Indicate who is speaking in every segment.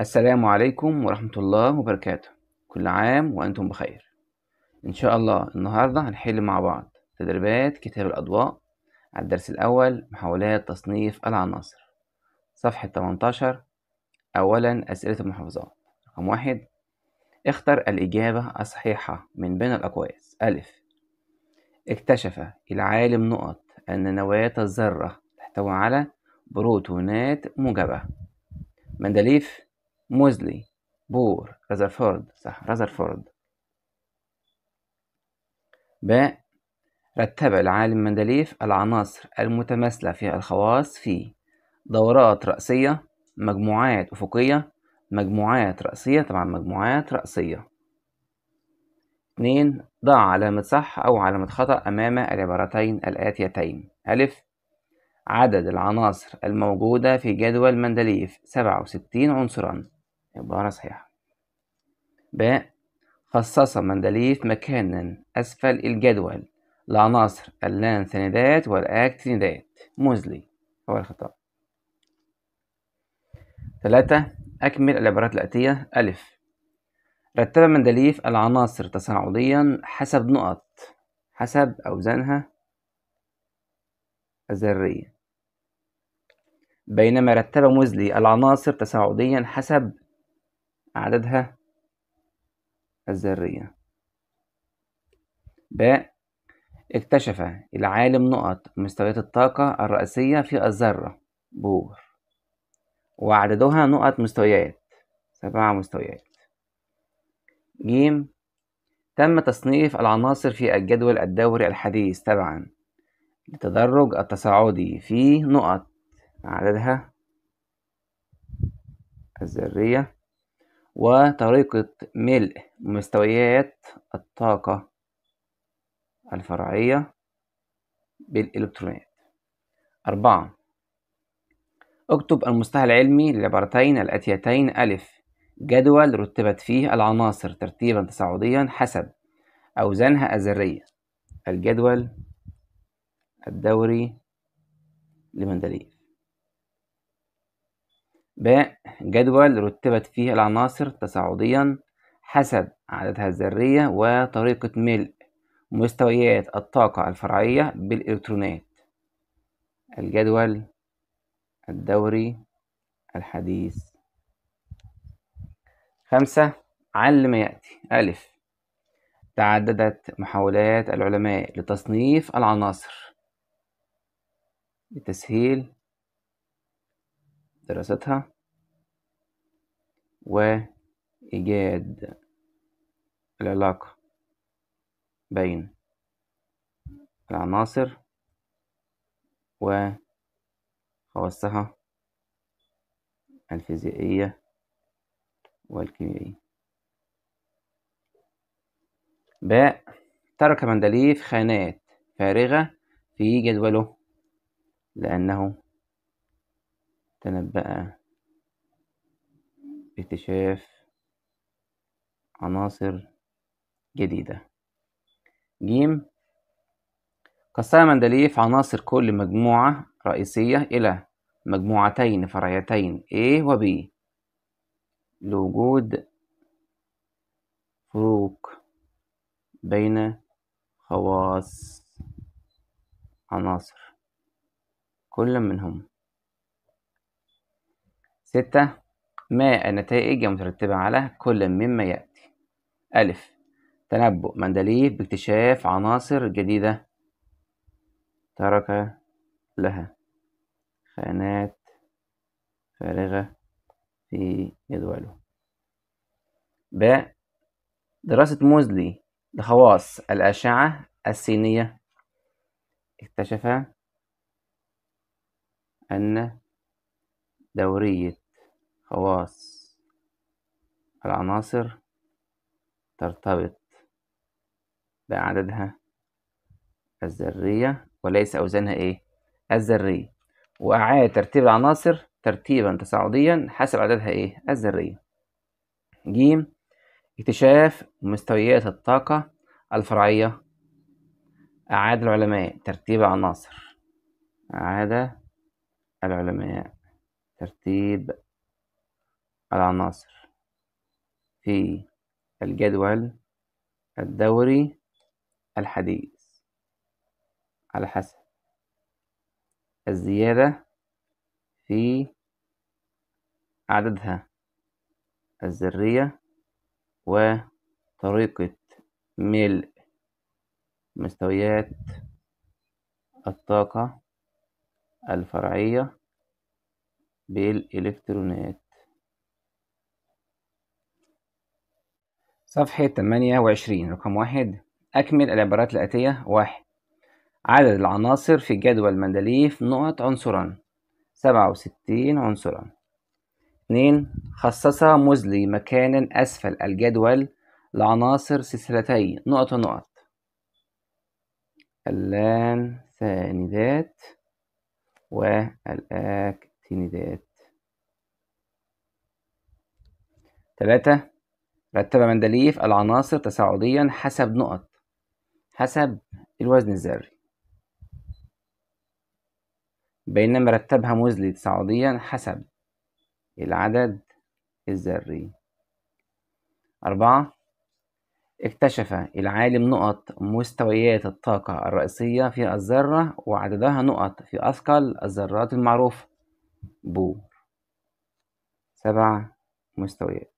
Speaker 1: السلام عليكم ورحمة الله وبركاته كل عام وأنتم بخير إن شاء الله النهاردة هنحل مع بعض تدريبات كتاب الأضواء على الدرس الأول محاولات تصنيف العناصر صفحة 18 أولا أسئلة المحافظات رقم واحد اختر الإجابة الصحيحة من بين الأقواس ألف اكتشف العالم نقط أن نواة الذرة تحتوي على بروتونات موجبة مندليف موزلي بور رذرفورد صح رذرفورد ب رتب العالم مندليف العناصر المتماثلة في الخواص في دورات رأسية مجموعات أفقية مجموعات رأسية طبعا مجموعات رأسية اتنين ضع علامة صح أو علامة خطأ أمام العبارتين الآتيتين ألف عدد العناصر الموجودة في جدول مندليف سبعة وستين عنصرا عبارة صحيحة ب خصص مندليف مكانا أسفل الجدول لعناصر اللانثنيدات والأكتينيدات موزلي هو الخطأ ثلاثة أكمل العبارات الآتية ألف رتب مندليف العناصر تصاعديا حسب نقط حسب أوزانها الذرية بينما رتب موزلي العناصر تصاعديا حسب عددها الذرية ب اكتشف العالم نقط مستويات الطاقة الرئيسية في الذرة بور وعددها نقط مستويات سبعة مستويات ج تم تصنيف العناصر في الجدول الدوري الحديث تبعا للتدرج التصاعدي في نقط عددها الذرية وطريقة ملء مستويات الطاقة الفرعية بالإلكترونات أربعة اكتب المستوى العلمي للعبارتين الآتيتين ألف جدول رتبت فيه العناصر ترتيبا تصاعديا حسب أوزانها الذرية الجدول الدوري لمندليف ب جدول رتبت فيه العناصر تصاعديا حسب عددها الذرية وطريقة ملء مستويات الطاقة الفرعية بالإلكترونات الجدول الدوري الحديث خمسة عل ما يأتي ألف تعددت محاولات العلماء لتصنيف العناصر لتسهيل دراستها وإيجاد العلاقة بين العناصر وخواصها الفيزيائية والكيميائية باء ترك مندليف خانات فارغة في جدوله لأنه تنبأ باكتشاف عناصر جديدة ج قسم مندليف عناصر كل مجموعة رئيسية إلى مجموعتين فرعيتين A و B لوجود فروق بين خواص عناصر كل منهم ستة ما النتائج المترتبة على كل مما يأتي ألف تنبؤ مندليف باكتشاف عناصر جديدة ترك لها خانات فارغة في جدوله ب دراسة موزلي لخواص الأشعة السينية اكتشف أن دورية خواص العناصر ترتبط بأعدادها الذرية وليس أوزانها إيه؟ الذرية وأعاد ترتيب العناصر ترتيبا تصاعديا حسب عددها إيه؟ الذرية ج اكتشاف مستويات الطاقة الفرعية أعاد العلماء ترتيب العناصر أعاد العلماء ترتيب العناصر في الجدول الدوري الحديث على حسب الزيادة في عددها الذرية وطريقة ملء مستويات الطاقة الفرعية بالإلكترونات صفحة 28 رقم واحد أكمل العبارات الآتية واحد عدد العناصر في جدول مندليف نقط عنصرا سبعة وستين عنصرا اثنين خصص مزلي مكانا أسفل الجدول لعناصر سلسلتي نقط ونقط اللان ثاني ذات والآك نداءات ثلاثة رتب مندليف العناصر تصاعديا حسب نقط حسب الوزن الذري بينما رتبها موزلي تصاعديا حسب العدد الذري أربعة اكتشف العالم نقط مستويات الطاقة الرئيسية في الذرة وعددها نقط في أثقل الذرات المعروفة بور سبعة مستويات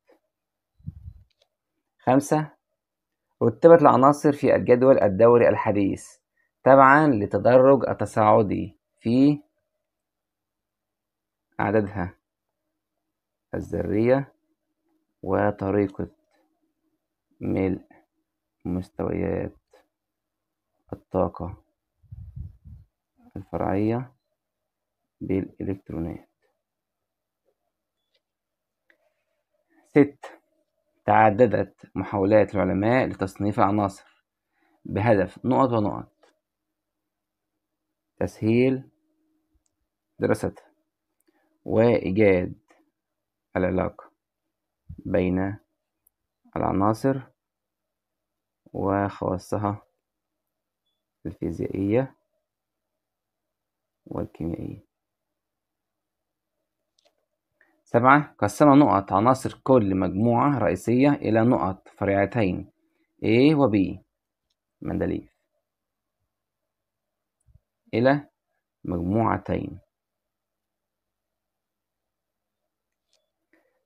Speaker 1: خمسة رتبت العناصر في الجدول الدوري الحديث تبعا لتدرج التصاعدي في عددها الذرية وطريقة ملء مستويات الطاقة الفرعية بالإلكترونات ست تعددت محاولات العلماء لتصنيف العناصر بهدف نقط ونقط تسهيل دراستها وإيجاد العلاقة بين العناصر وخواصها الفيزيائية والكيميائية سبعة قسم نقط عناصر كل مجموعة رئيسية إلى نقط فرعتين A و B مندليف إلى مجموعتين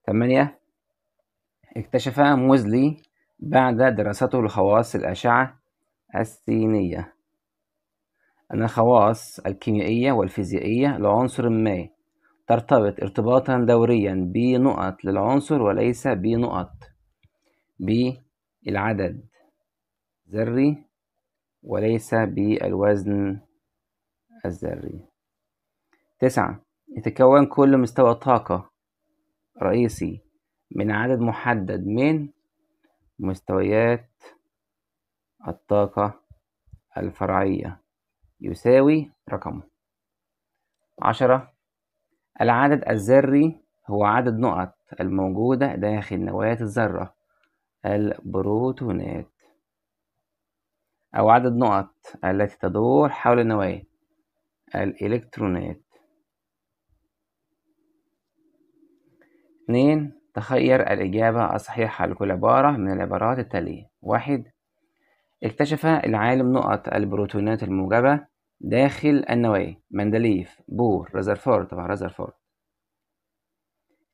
Speaker 1: ثمانية اكتشف موزلي بعد دراسته لخواص الأشعة السينية أن الخواص الكيميائية والفيزيائية لعنصر ما ترتبط ارتباطا دوريا بنقط للعنصر وليس بنقط بالعدد ذري وليس بالوزن الذري تسعة يتكون كل مستوى طاقة رئيسي من عدد محدد من مستويات الطاقة الفرعية يساوي رقمه عشرة العدد الذري هو عدد نقط الموجودة داخل نواة الذرة البروتونات أو عدد نقط التي تدور حول النواة الإلكترونات اتنين تخير الإجابة الصحيحة لكل عبارة من العبارات التالية واحد اكتشف العالم نقط البروتونات الموجبة داخل النواة مندليف بور رذرفورد طبعا رذرفورد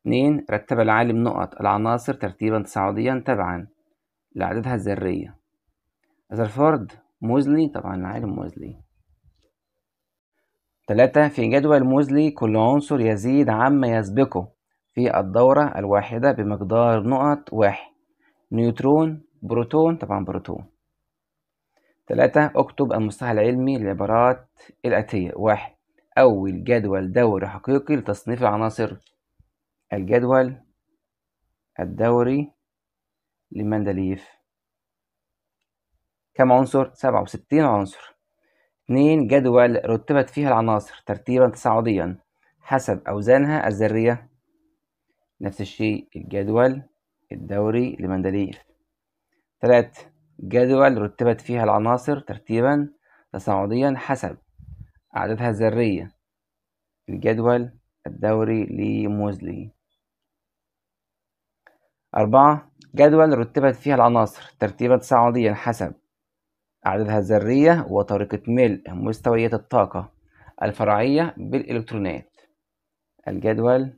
Speaker 1: اتنين رتب العالم نقط العناصر ترتيبا تصاعديا تبعا لعددها الذرية رذرفورد موزلي طبعا العالم موزلي تلاتة في جدول موزلي كل عنصر يزيد عما يسبقه في الدورة الواحدة بمقدار نقط واحد نيوترون بروتون طبعا بروتون ثلاثة اكتب المصطلح العلمي للعبارات الآتية واحد أول جدول دوري حقيقي لتصنيف العناصر الجدول الدوري لمندليف كم عنصر؟ سبعة وستين عنصر 2 جدول رتبت فيها العناصر ترتيبا تصاعديا حسب أوزانها الذرية نفس الشيء الجدول الدوري لمندليف 3 جدول رتبت فيها العناصر ترتيبا تصاعديا حسب أعدادها الذرية الجدول الدوري لموزلي أربعة جدول رتبت فيها العناصر ترتيبا تصاعديا حسب أعدادها الذرية وطريقة ملء مستويات الطاقة الفرعية بالإلكترونات الجدول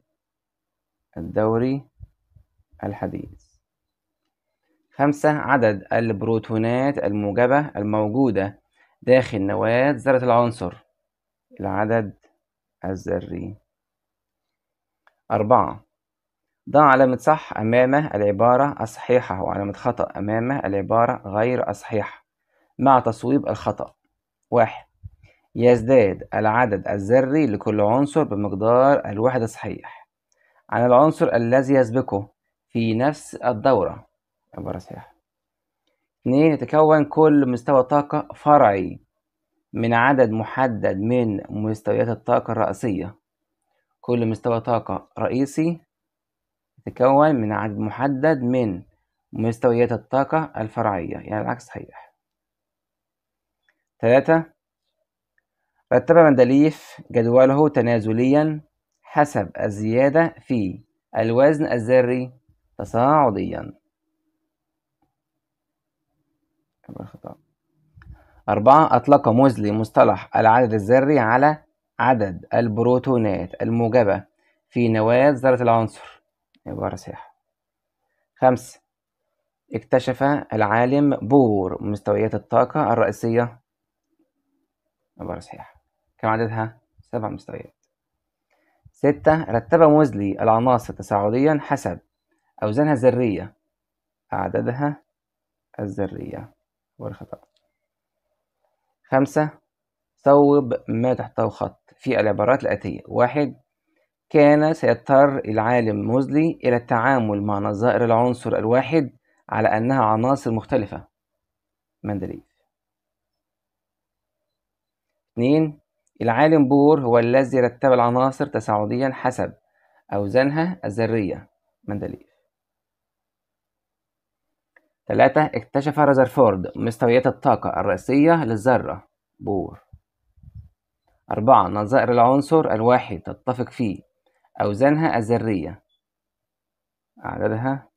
Speaker 1: الدوري الحديث خمسة عدد البروتونات الموجبة الموجودة داخل نواة ذرة العنصر العدد الذري أربعة ضع علامة صح أمام العبارة الصحيحة وعلامة خطأ أمام العبارة غير الصحيحة مع تصويب الخطأ واحد يزداد العدد الذري لكل عنصر بمقدار الوحدة الصحيح عن العنصر الذي يسبقه في نفس الدورة عبارة صحيحة اثنين يتكون كل مستوى طاقة فرعي من عدد محدد من مستويات الطاقة الرئيسية كل مستوى طاقة رئيسي يتكون من عدد محدد من مستويات الطاقة الفرعية يعني العكس صحيح ثلاثة رتب مندليف جدوله تنازليا حسب الزيادة في الوزن الذري تصاعديا أربعة أطلق موزلي مصطلح العدد الذري على عدد البروتونات الموجبة في نواة ذرة العنصر عبارة صحيحة خمسة اكتشف العالم بور مستويات الطاقة الرئيسية عبارة صحيحة كم عددها؟ سبع مستويات ستة رتب موزلي العناصر تصاعديا حسب أوزانها الذرية أعدادها الذرية والخطأ خمسة صوب ما تحته خط في العبارات الآتية واحد كان سيضطر العالم موزلي إلى التعامل مع نظائر العنصر الواحد على أنها عناصر مختلفة مندليف اثنين العالم بور هو الذي رتب العناصر تصاعديا حسب أوزانها الذرية مندليف ثلاثة اكتشف رذرفورد مستويات الطاقة الرئيسية للذرة بور أربعة نظائر العنصر الواحد تتفق فيه أوزانها الذرية أعدادها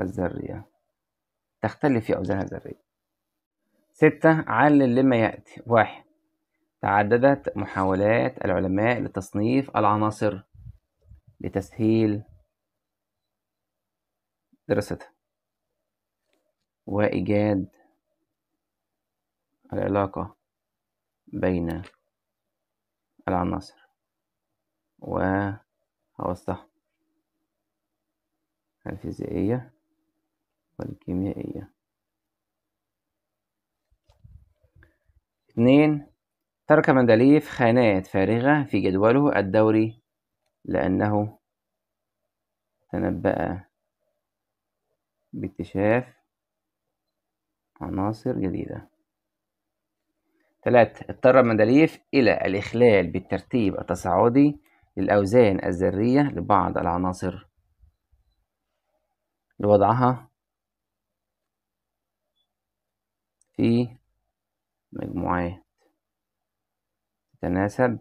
Speaker 1: الذرية تختلف في أوزانها الذرية ستة علل لما يأتي واحد تعددت محاولات العلماء لتصنيف العناصر لتسهيل دراستها وإيجاد العلاقة بين العناصر وأوسطها الفيزيائية والكيميائية اثنين ترك مندليف خانات فارغة في جدوله الدوري لأنه تنبأ باكتشاف عناصر جديدة ثلاثة اضطر مندليف إلى الإخلال بالترتيب التصاعدي للأوزان الذرية لبعض العناصر لوضعها في مجموعات تتناسب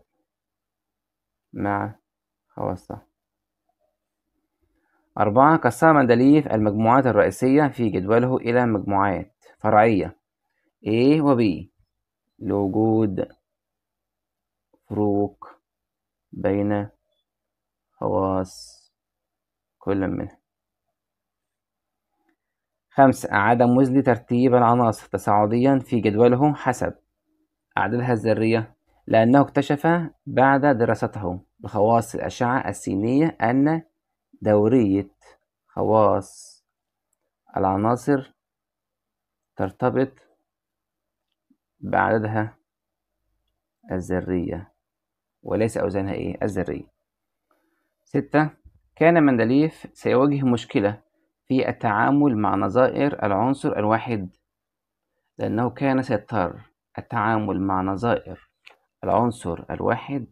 Speaker 1: مع خواصها أربعة قسم مندليف المجموعات الرئيسية في جدوله إلى مجموعات فرعية A و B لوجود فروق بين خواص كل منها خمسة عدم وزن ترتيب العناصر تصاعديا في جدوله حسب أعدادها الذرية لأنه اكتشف بعد دراسته بخواص الأشعة السينية أن دورية خواص العناصر ترتبط بعددها الذرية وليس أوزانها إيه الذرية ستة كان مندليف سيواجه مشكلة في التعامل مع نظائر العنصر الواحد لأنه كان سيضطر التعامل مع نظائر العنصر الواحد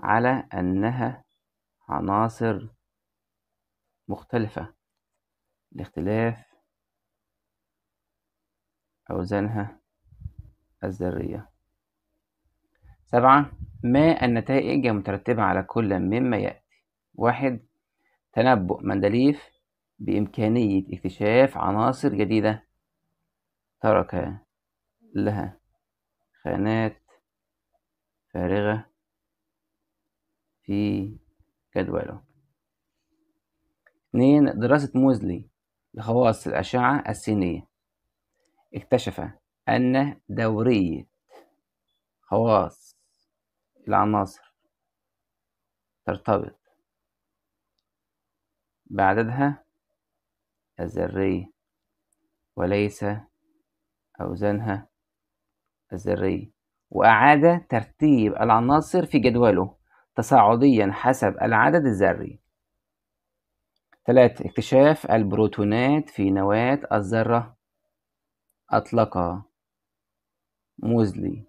Speaker 1: على أنها عناصر مختلفة لاختلاف أوزانها الذرية سبعة ما النتائج المترتبة على كل مما يأتي واحد تنبؤ مندليف بإمكانية اكتشاف عناصر جديدة ترك لها خانات فارغة في جدوله اثنين دراسة موزلي لخواص الأشعة السينية اكتشف أن دورية خواص العناصر ترتبط بعددها الذري وليس أوزانها الذرية وأعاد ترتيب العناصر في جدوله تصاعديا حسب العدد الذري 3 اكتشاف البروتونات في نواة الذرة أطلق موزلي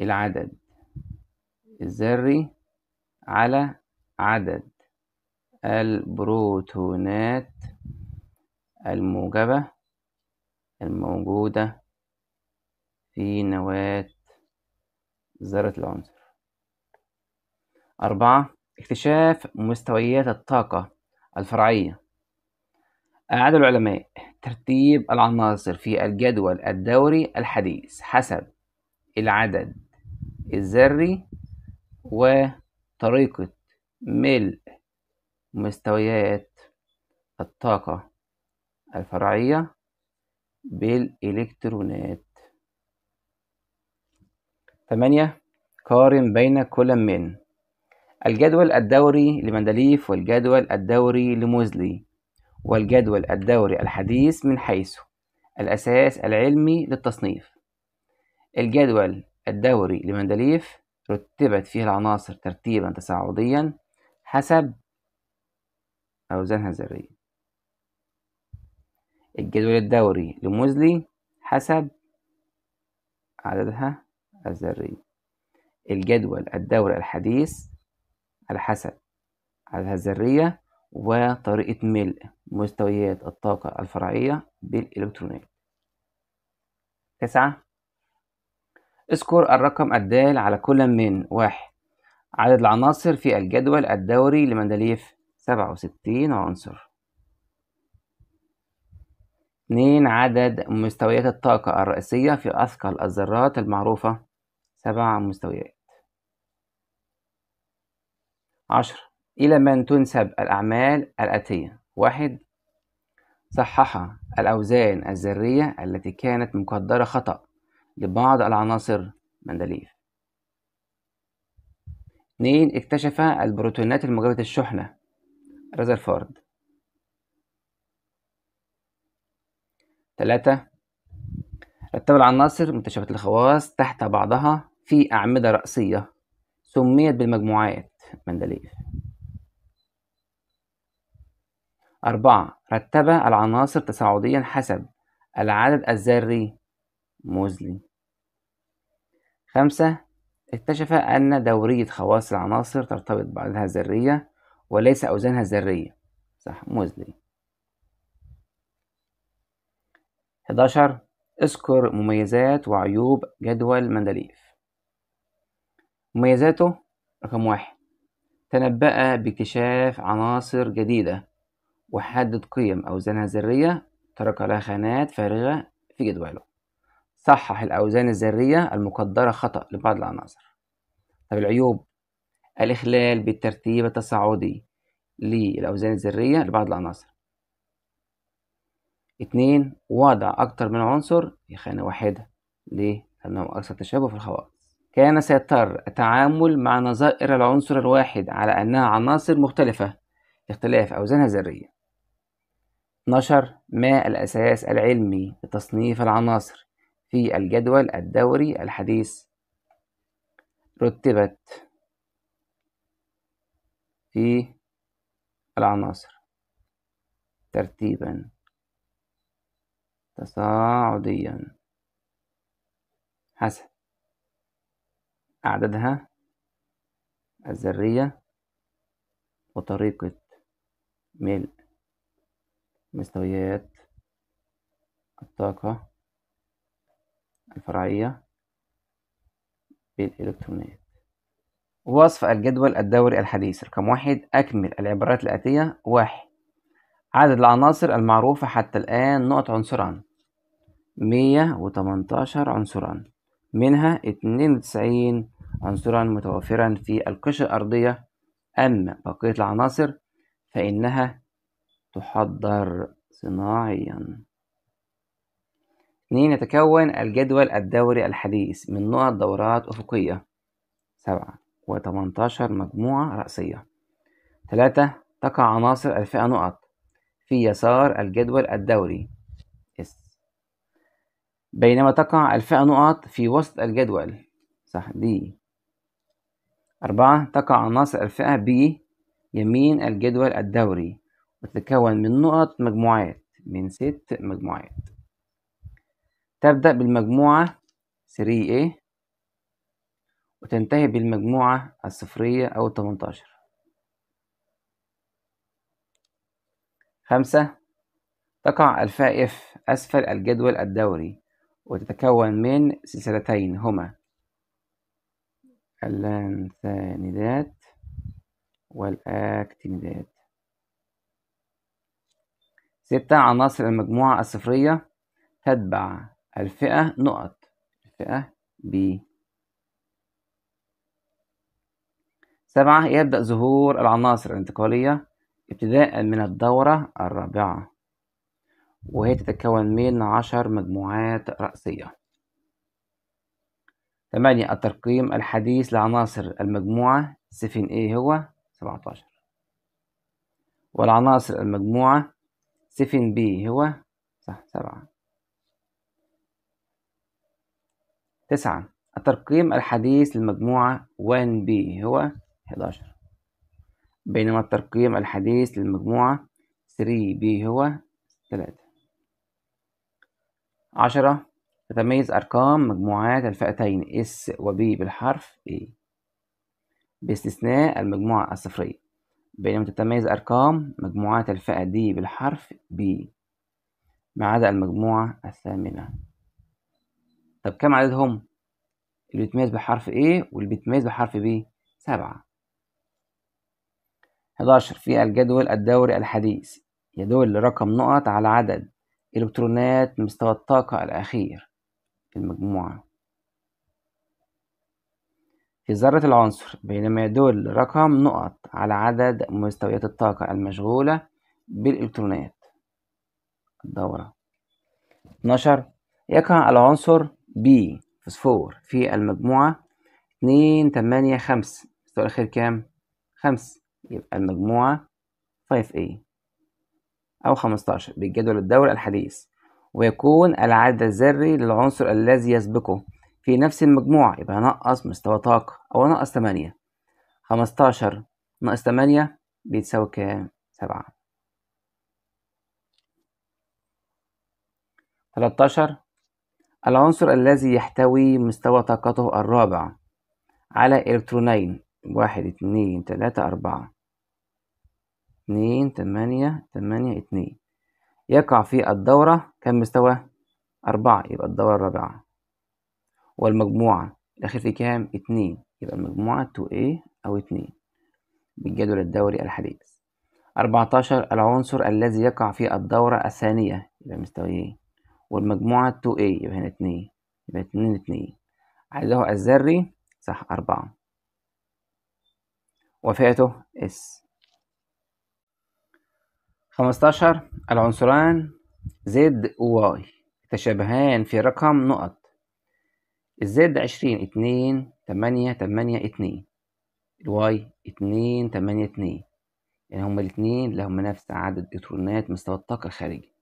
Speaker 1: العدد الذري على عدد البروتونات الموجبة الموجودة في نواة ذرة العنصر أربعة اكتشاف مستويات الطاقة الفرعية أعاد العلماء ترتيب العناصر في الجدول الدوري الحديث حسب العدد الذري وطريقة ملء مستويات الطاقة الفرعية بالإلكترونات ثمانية قارن بين كل من الجدول الدوري لمندليف والجدول الدوري لموزلي والجدول الدوري الحديث من حيث الأساس العلمي للتصنيف الجدول الدوري لمندليف رتبت فيه العناصر ترتيبا تصاعديا حسب أوزانها الذرية الجدول الدوري لموزلي حسب عددها الذري الجدول الدوري الحديث على حسب عددها الذرية وطريقة ملء مستويات الطاقة الفرعية بالإلكترونات تسعة اذكر الرقم الدال على كل من واحد عدد العناصر في الجدول الدوري لمندليف سبعة وستين عنصر اتنين عدد مستويات الطاقة الرئيسية في أثقل الذرات المعروفة سبع مستويات عشرة إلى من تنسب الأعمال الآتية: واحد صحح الأوزان الذرية التي كانت مقدرة خطأ لبعض العناصر مندليف اثنين اكتشف البروتونات المجاورة الشحنة رذرفورد ثلاثة رتب العناصر مكتشفة الخواص تحت بعضها في أعمدة رأسية سميت بالمجموعات مندليف أربعة رتب العناصر تصاعديا حسب العدد الذري موزلي خمسة اكتشف أن دورية خواص العناصر ترتبط بعدها الذرية وليس أوزانها الذرية صح موزلي 11 اذكر مميزات وعيوب جدول مندليف مميزاته رقم واحد تنبأ باكتشاف عناصر جديدة وحدد قيم أوزانها الذرية ترك لها خانات فارغة في جدوله صحح الأوزان الذرية المقدرة خطأ لبعض العناصر طب العيوب الإخلال بالترتيب التصاعدي للأوزان الذرية لبعض العناصر اتنين وضع أكتر من عنصر في خانة واحدة ليه؟ لأنهم أكثر تشابه في الخواص كان سيضطر التعامل مع نظائر العنصر الواحد على أنها عناصر مختلفة لاختلاف أوزانها الذرية نشر ما الأساس العلمي لتصنيف العناصر في الجدول الدوري الحديث رتبت في العناصر ترتيبا تصاعديا حسب أعدادها الذرية وطريقة ملء مستويات الطاقة الفرعية بالإلكترونات وصف الجدول الدوري الحديث رقم واحد أكمل العبارات الآتية واحد عدد العناصر المعروفة حتى الآن نقط عنصران مية وتمنتاشر عنصرا منها اتنين وتسعين عنصرا متوفرا في القشرة الأرضية أما بقية العناصر فإنها تحضر صناعيا اثنين يتكون الجدول الدوري الحديث من نقط دورات أفقية سبعة و18 مجموعة رأسية ثلاثة تقع عناصر الفئة نقط في يسار الجدول الدوري اس بينما تقع الفئة نقط في وسط الجدول صح دي أربعة تقع عناصر الفئة ب يمين الجدول الدوري وتتكون من نقط مجموعات من ست مجموعات تبدأ بالمجموعة 3A وتنتهي بالمجموعة الصفرية أو 18 خمسة تقع الفاء F أسفل الجدول الدوري وتتكون من سلسلتين هما اللانثانيدات والأكتينيدات ستة عناصر المجموعة الصفرية تتبع الفئة نقط الفئة ب سبعة يبدأ ظهور العناصر الانتقالية ابتداء من الدورة الرابعة وهي تتكون من عشر مجموعات رأسية ثمانية الترقيم الحديث لعناصر المجموعة سفن A هو سبعتاشر والعناصر المجموعة سفن بي هو صح سبعة تسعة الترقيم الحديث للمجموعة 1 بي هو 11 بينما الترقيم الحديث للمجموعة 3 بي هو 3 عشرة تتميز أرقام مجموعات الفئتين S و B بالحرف A باستثناء المجموعة الصفرية بينما تتميز أرقام مجموعات الفئة D بالحرف B ما عدا المجموعة الثامنة طب كم عددهم؟ اللي بيتميز بحرف A واللي بيتميز بحرف B سبعة حداشر في الجدول الدوري الحديث يدل رقم نقط على عدد إلكترونات مستوى الطاقة الأخير في المجموعة في ذرة العنصر بينما يدل رقم نقط على عدد مستويات الطاقة المشغولة بالإلكترونات الدورة 12 يقع العنصر B فوسفور في المجموعة 2 8 5 المستوى الأخير كام؟ 5 يبقى المجموعة 5A أو 15 بالجدول الدوري الحديث ويكون العدد الذري للعنصر الذي يسبقه في نفس المجموعة يبقى هنقص مستوى طاقة أو أنقص تمانية خمستاشر ناقص تمانية بيتساوي كام؟ سبعة تلاتاشر العنصر الذي يحتوي مستوى طاقته الرابع على إلكترونين واحد اتنين تلاتة أربعة اتنين تمانية تمانية اتنين يقع في الدورة كم مستوى؟ أربعة يبقى الدورة الرابعة والمجموعة الأخير في كام؟ اتنين يبقى المجموعة 2A أو اتنين بالجدول الدوري الحديث أربعتاشر العنصر الذي يقع في الدورة الثانية يبقى مستويين إيه؟ والمجموعة 2A يبقى هنا اتنين يبقى اتنين اتنين عدده الذري صح أربعة وفئته اس خمستاشر العنصران زد وواي تشابهان في رقم نقط الزد عشرين 20 2 8 8 2 الواي 2 8 2 يعني هما الاتنين لهم نفس عدد الكترونات مستوى الطاقة الخارجي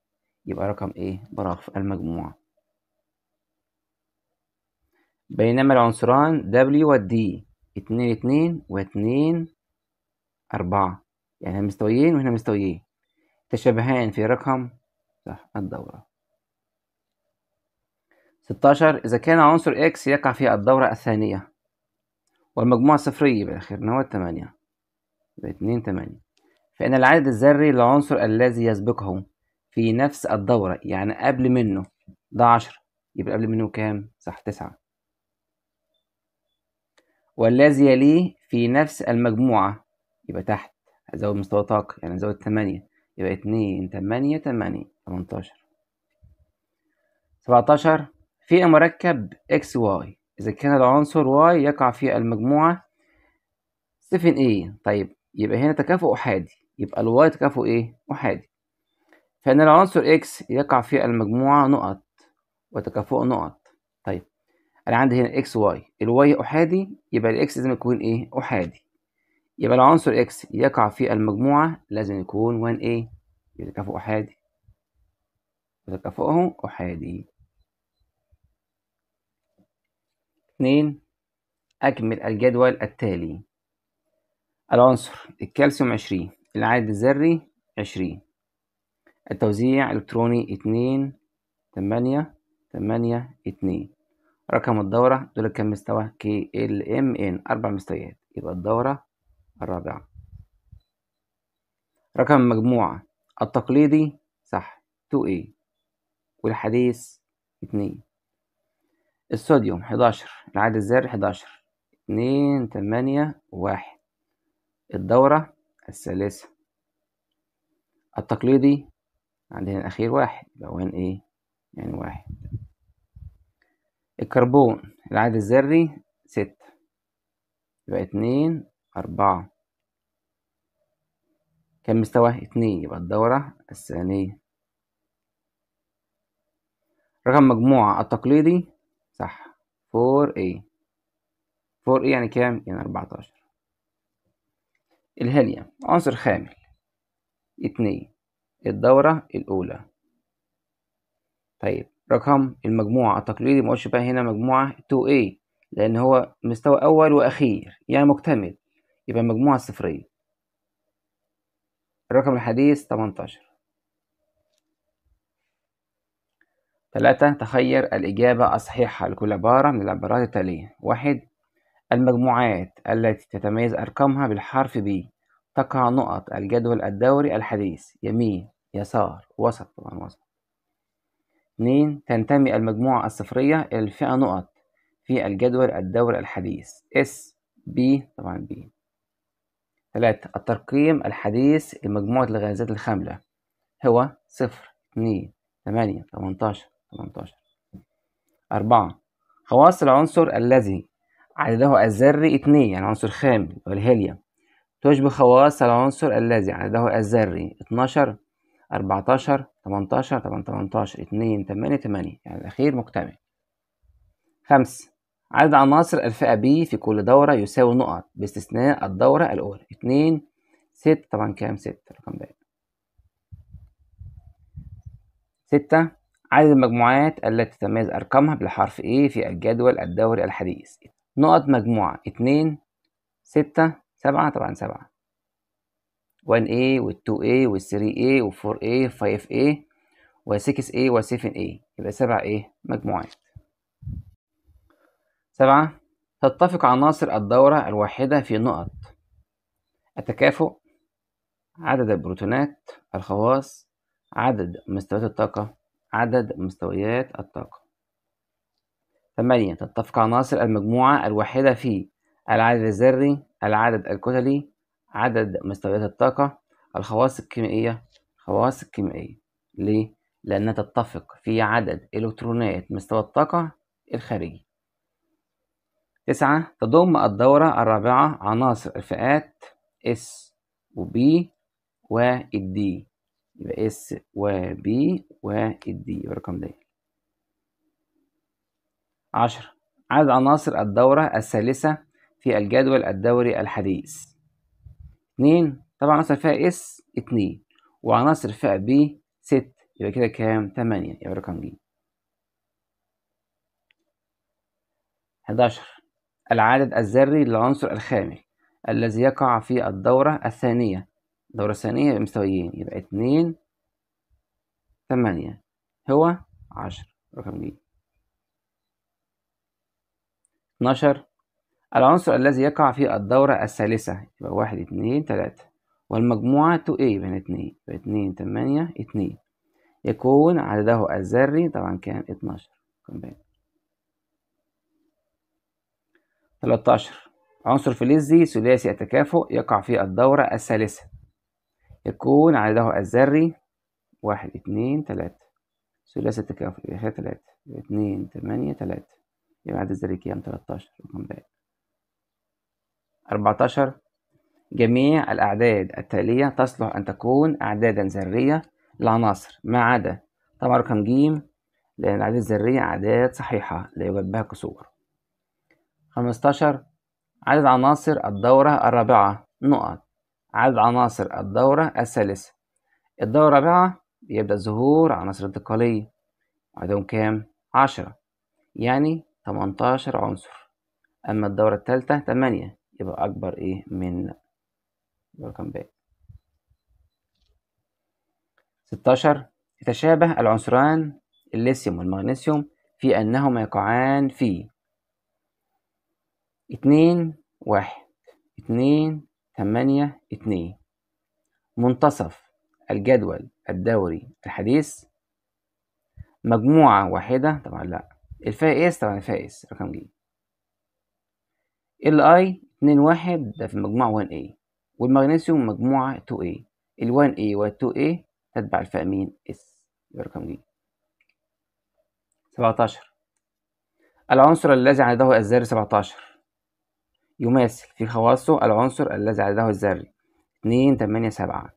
Speaker 1: يبقى رقم ايه براغ في المجموع بينما العنصران W و D اتنين اتنين واتنين أربعة يعني هما مستويين وهنا مستويين تشابهان في رقم صح الدورة 16 إذا كان عنصر X يقع في الدورة الثانية والمجموعة صفرية بالأخير إن هو 8 يبقى 2 8 فإن العدد الذري للعنصر الذي يسبقه في نفس الدورة يعني قبل منه ده 10 يبقى قبل منه كام؟ صح 9 والذي يليه في نفس المجموعة يبقى تحت هزود مستوى طاقة يعني هزود 8 يبقى 2 8 8 18 17 في مركب اكس واي إذا كان العنصر واي يقع في المجموعة 7A طيب يبقى هنا تكافؤ أحادي يبقى الواي تكافؤ إيه؟ أحادي فإن العنصر اكس يقع في المجموعة نقط وتكافؤ نقط طيب أنا عندي هنا اكس واي الواي أحادي يبقى الاكس لازم يكون إيه؟ أحادي يبقى العنصر اكس يقع في المجموعة لازم يكون 1A يتكافؤ أحادي وتكافؤه أحادي 2 أكمل الجدول التالي العنصر الكالسيوم 20 العدد الذري 20 التوزيع الإلكتروني 2 8 8 2 رقم الدورة دول كم مستوى كي ال ام ان أربع مستويات يبقى الدورة الرابعة رقم المجموعة التقليدي صح 2A إيه. والحديث 2 الصوديوم حداشر العدد الذري حداشر اتنين تمانية واحد الدورة الثالثة التقليدي عندنا الأخير واحد يبقى وين إيه يعني واحد الكربون العدد الذري ستة يبقى اتنين أربعة كم مستواه اتنين يبقى الدورة الثانية رقم مجموعة التقليدي صح 4A 4A إيه؟ إيه يعني كام؟ يعني 14 الهيليوم عنصر خامل 2 الدورة الأولى طيب رقم المجموعة التقليدي مقولش بقى هنا مجموعة 2A إيه، لأن هو مستوى أول وأخير يعني مكتمل يبقى مجموعة صفرية الرقم الحديث 18 ثلاثة تخير الإجابة الصحيحة لكل عبارة من العبارات التالية واحد المجموعات التي تتميز أرقامها بالحرف ب تقع نقط الجدول الدوري الحديث يمين يسار وسط طبعا وسط اتنين تنتمي المجموعة الصفرية إلى الفئة نقط في الجدول الدوري الحديث S B طبعا B ثلاثة الترقيم الحديث لمجموعة الغازات الخاملة هو صفر اتنين تمانية تمنتاشر 18 أربعة خواص العنصر الذي عدده الذري اتنين يعني عنصر خام والهيليوم تشبه خواص العنصر الذي عدده الذري اتناشر أربعتاشر تمنتاشر طبعا تمنتاشر اتنين تمانية تمانية يعني الأخير مكتمل خمس عدد عناصر الفئة B في كل دورة يساوي نقط باستثناء الدورة الأولى اتنين ست طبعا كام ست رقم باقي ستة عدد المجموعات التي تتميز أرقامها بالحرف A في الجدول الدوري الحديث نقط مجموعة اتنين ستة سبعة طبعا سبعة 1A وال 2A وال 3A وال 4A 5A وال 6A وال 7A يبقى 7A إيه؟ مجموعات سبعة تتفق عناصر الدورة الواحدة في نقط التكافؤ عدد البروتونات الخواص عدد مستويات الطاقة عدد مستويات الطاقة ثمانية تتفق عناصر المجموعة الواحدة في العدد الذري العدد الكتلي عدد مستويات الطاقة الخواص الكيميائية خواص الكيميائية ليه؟ لأنها تتفق في عدد إلكترونات مستوى الطاقة الخارجي تسعة تضم الدورة الرابعة عناصر الفئات S و B و D يبقى اس وبي والدي يبقى الرقم ده عشرة عدد عناصر الدورة الثالثة في الجدول الدوري الحديث اتنين طبعا عناصر فئة اس اتنين وعناصر فئة بي ست يبقى كده كام تمانية يبقى رقم ج 11 العدد الذري للعنصر الخامل الذي يقع في الدورة الثانية الدورة الثانية يبقى مستويين يبقى اتنين تمانية هو عشرة رقم ج اتناشر العنصر الذي يقع في الدورة الثالثة يبقى واحد اتنين تلاتة والمجموعة تو ايه بين اتنين يبقى اتنين تمانية اتنين يكون عدده الذري طبعا كام اتناشر كومباين تلاتاشر عنصر فلزي ثلاثي التكافؤ يقع في الدورة الثالثة يكون عدده الذري واحد اتنين تلاتة ثلاثة تكافل يبقى كده تلاتة اتنين تمانية تلاتة يبقى عدد الذري كام تلاتاشر رقم باقي أربعتاشر جميع الأعداد التالية تصلح أن تكون أعدادا ذرية لعناصر ما عدا طبعا رقم ج لأن الأعداد الذرية أعداد صحيحة لا يوجد بها كسور خمستاشر عدد عناصر الدورة الرابعة نقط عدد عناصر الدورة الثالثة الدورة الرابعة يبدأ ظهور عناصر انتقالية عددهم كام؟ عشرة يعني تمنتاشر عنصر أما الدورة الثالثة تمانية يبقى أكبر إيه من رقم باقي ستاشر يتشابه العنصران الليثيوم والمغنيسيوم في أنهما يقعان في اتنين واحد اتنين 8 2 منتصف الجدول الدوري الحديث مجموعة واحدة طبعا لا الفائز طبعا الفائز رقم جي ال اي 2 1 ده في المجموعة 1 a إيه. والمغنيسيوم مجموعة 2 a إيه. ال 1 a وال 2 a تتبع الفأمين اس ده رقم جي 17 العنصر الذي عنده الزر 17 يماثل في خواصه العنصر الذي عدده الذري اتنين تمانية سبعة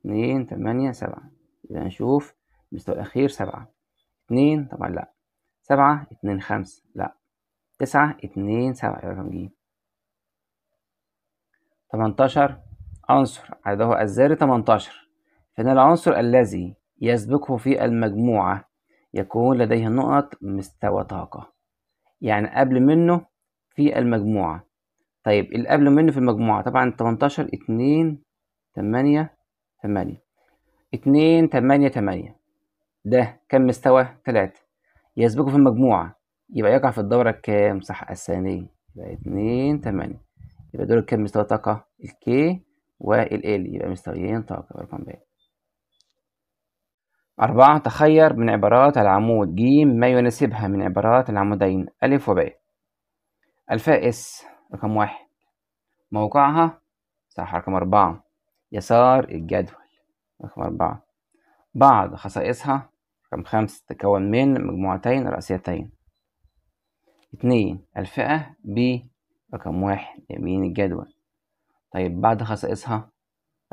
Speaker 1: اتنين تمانية سبعة إذا نشوف المستوى الأخير سبعة اتنين طبعا لأ سبعة اتنين خمسة لأ تسعة اتنين سبعة رقم جيم تمنتاشر عنصر عدده الذري تمنتاشر فإن العنصر الذي يسبقه في المجموعة يكون لديه نقط مستوى طاقة يعني قبل منه في المجموعة طيب اللي قبل منه في المجموعة طبعا تمنتاشر اتنين تمانية تمانية اتنين تمانية تمانية ده كم مستوى تلاتة يسبقه في المجموعة يبقى يقع في الدورة كام صح الثانية يبقى اتنين تمانية يبقى دول كم مستوى طاقة الكي والال يبقى مستويين طاقة رقم ب أربعة تخير من عبارات العمود ج ما يناسبها من عبارات العمودين أ وب ألفا إس رقم واحد موقعها صح رقم أربعة يسار الجدول رقم أربعة بعض خصائصها رقم خمسة تتكون من مجموعتين رئيسيتين اتنين الفئة ب رقم واحد يمين الجدول طيب بعد خصائصها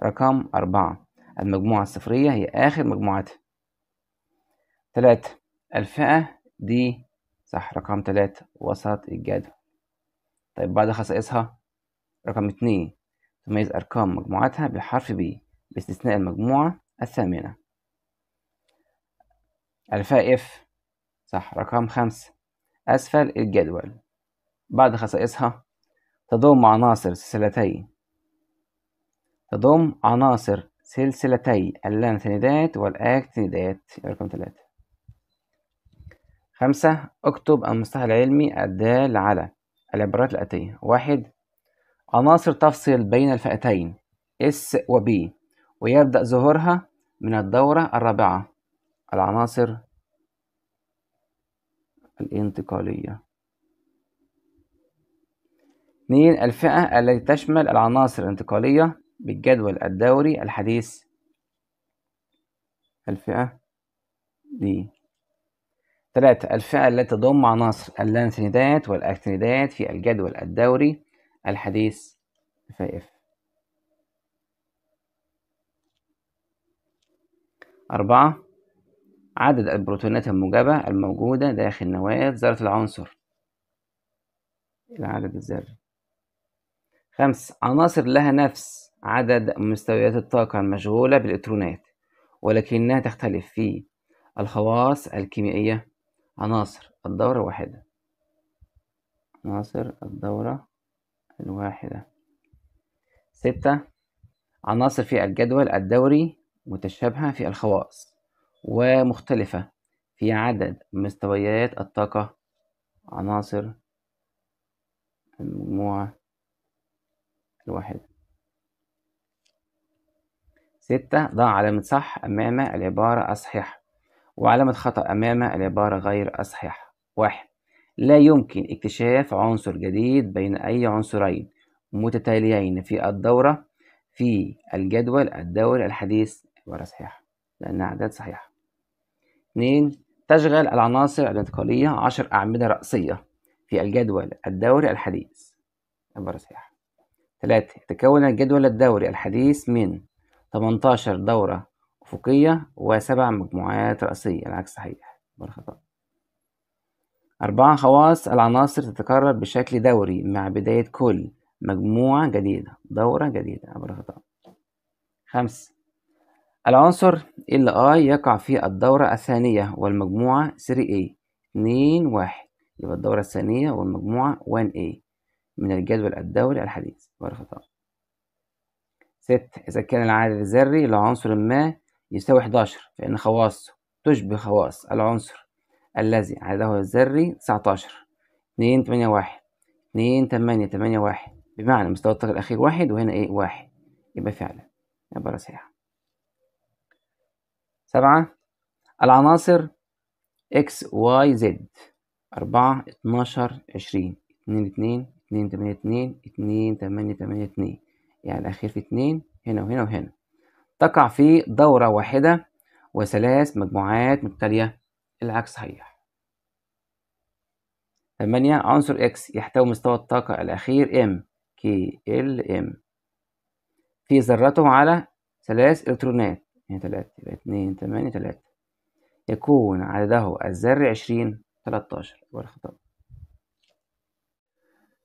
Speaker 1: رقم أربعة المجموعة الصفرية هي آخر مجموعتها تلاتة الفئة دي صح رقم تلاتة وسط الجدول طيب بعد خصائصها رقم اتنين تميز أرقام مجموعتها بالحرف ب باستثناء المجموعة الثامنة ألفاء اف صح رقم خمسة أسفل الجدول بعد خصائصها تضم عناصر سلسلتي تضم عناصر سلسلتي اللانثنيدات والأكتينيدات رقم ثلاثة خمسة اكتب المصطلح العلمي الدال على العبارات الآتية واحد عناصر تفصل بين الفئتين S و B ويبدأ ظهورها من الدورة الرابعة العناصر الانتقالية اثنين الفئة التي تشمل العناصر الانتقالية بالجدول الدوري الحديث الفئة دي ثلاثة الفئة التي تضم عناصر اللانثنيدات والأكتنيدات في الجدول الدوري الحديث فائف أربعة عدد البروتونات الموجبة الموجودة داخل نواة ذرة العنصر العدد الذري خمس عناصر لها نفس عدد مستويات الطاقة المشغولة بالإلكترونات ولكنها تختلف في الخواص الكيميائية عناصر الدورة واحدة عناصر الدورة الواحدة ستة عناصر في الجدول الدوري متشابهة في الخواص ومختلفة في عدد مستويات الطاقة عناصر المجموعة الواحدة ستة ضع علامة صح أمام العبارة الصحيحة وعلامة خطأ أمامه العبارة غير صحيحة. واحد لا يمكن اكتشاف عنصر جديد بين أي عنصرين متتاليين في الدورة في الجدول الدوري الحديث عبارة صحيحة لأنها أعداد صحيحة اتنين تشغل العناصر الانتقالية عشر أعمدة رأسية في الجدول الدوري الحديث عبارة صحيحة تلاتة تكون الجدول الدوري الحديث من 18 دورة أفقية وسبع مجموعات رأسية العكس صحيح يبقى أربعة خواص العناصر تتكرر بشكل دوري مع بداية كل مجموعة جديدة دورة جديدة عبر خمس العنصر ال اي يقع في الدورة الثانية والمجموعة 3A 2 1 يبقى الدورة الثانية والمجموعة 1A إيه. من الجدول الدوري الحديث عبر ست إذا كان العدد الذري لعنصر ما يساوي 11 فإن خواصه تشبه خواص العنصر الذي عدده الذري 19 2 8 1 2 8 8 1 بمعنى مستوى الطاقة الأخير واحد وهنا إيه واحد يبقى فعلا عبارة صحيحة سبعة العناصر X Y Z أربعة اتناشر عشرين اتنين اتنين اتنين تمانية اتنين اتنين تمانية تمانية اتنين يعني الأخير في اتنين هنا وهنا وهنا تقع في دورة واحدة وثلاث مجموعات متتالية العكس صحيح ثمانية عنصر X يحتوي مستوى الطاقة الأخير M كي ال M في ذرته على ثلاث إلكترونات يعني ثلاثة يبقى اتنين تمانية تلاتة يكون عدده الذري عشرين تلاتاشر هو الخطاب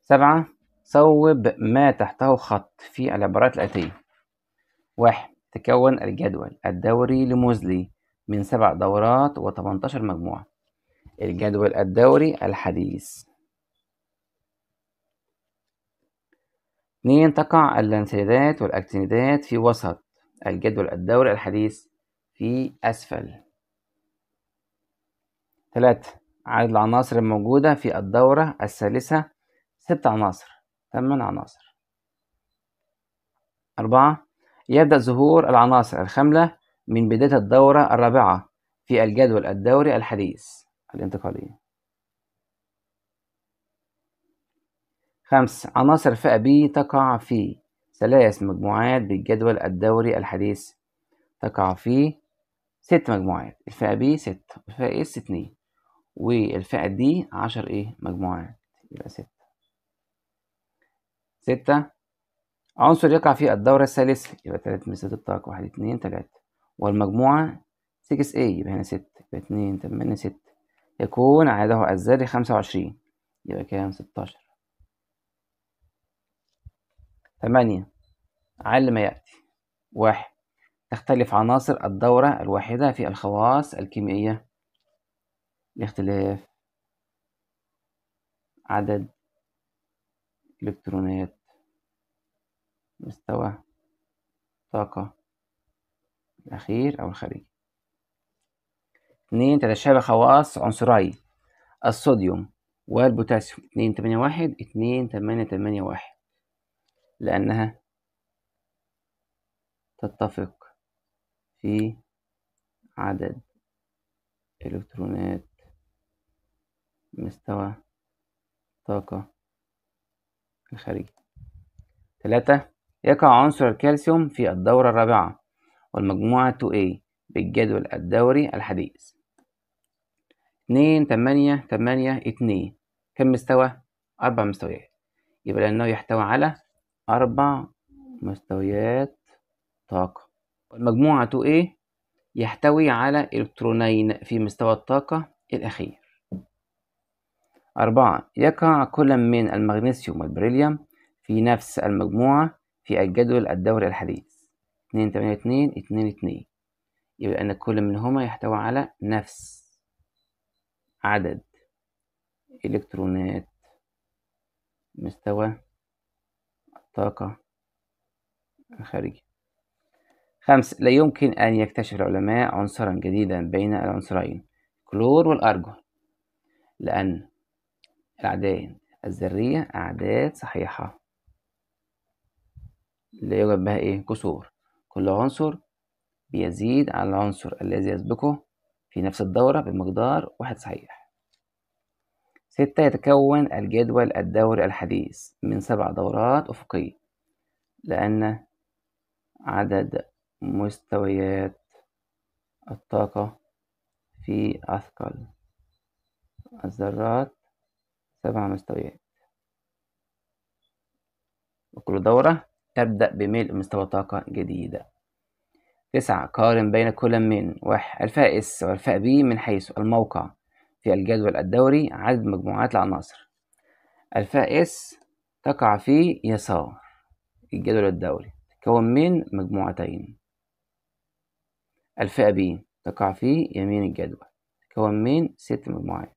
Speaker 1: سبعة صوب ما تحته خط في العبارات الآتية واحد تكون الجدول الدوري لموزلي من سبع دورات و18 مجموعة الجدول الدوري الحديث اثنين تقع اللانسيدات والأكتينيدات في وسط الجدول الدوري الحديث في أسفل ثلاثة عدد العناصر الموجودة في الدورة الثالثة ست عناصر ثمان عناصر أربعة يبدأ ظهور العناصر الخاملة من بداية الدورة الرابعة في الجدول الدوري الحديث الانتقالي. خمس عناصر فئة B تقع في ثلاث مجموعات بالجدول الدوري الحديث تقع في ست مجموعات الفئة B ست والفئة S إيه اتنين والفئة D عشر ايه مجموعات يبقى ستة ستة عنصر يقع في الدورة الثالثة يبقى تلاتة من ستة طاق واحد اتنين تلاتة والمجموعة 6A يبقى هنا ستة يبقى اتنين تمانية ستة يكون عدده الذري خمسة وعشرين يبقى كام ستاشر تمانية على ما يأتي واحد تختلف عناصر الدورة الواحدة في الخواص الكيميائية لاختلاف عدد الإلكترونات مستوى طاقة الأخير أو الخارجي اتنين تتشابه خواص عنصري الصوديوم والبوتاسيوم اتنين تمانية واحد اتنين تمانية تمانية واحد لأنها تتفق في عدد إلكترونات مستوى طاقة الخارجي ثلاثة يقع عنصر الكالسيوم في الدورة الرابعة والمجموعة 2A بالجدول الدوري الحديث اتنين تمانية تمانية اتنين كم مستوى؟ أربع مستويات يبقى لأنه يحتوي على أربع مستويات طاقة والمجموعة 2A يحتوي على إلكترونين في مستوى الطاقة الأخير أربعة يقع كل من المغنيسيوم والبريليوم في نفس المجموعة في الجدول الدوري الحديث 282 22 يبقى أن كل منهما يحتوي على نفس عدد إلكترونات مستوى الطاقة الخارجية خمس لا يمكن أن يكتشف العلماء عنصرا جديدا بين العنصرين كلور والأرجون لأن الأعداد الذرية أعداد صحيحة اللي يوجد بها إيه كسور كل عنصر بيزيد على العنصر الذي يسبقه في نفس الدورة بمقدار واحد صحيح ستة يتكون الجدول الدوري الحديث من سبع دورات أفقية لأن عدد مستويات الطاقة في أثقل الذرات سبع مستويات وكل دورة تبدأ بملء مستوى طاقة جديدة تسعة قارن بين كل من واحد ألفاء اس وألفاء بي من حيث الموقع في الجدول الدوري عدد مجموعات العناصر ألفاء اس تقع في يسار الجدول الدوري تتكون من مجموعتين ألفاء بي تقع في يمين الجدول تتكون من ست مجموعات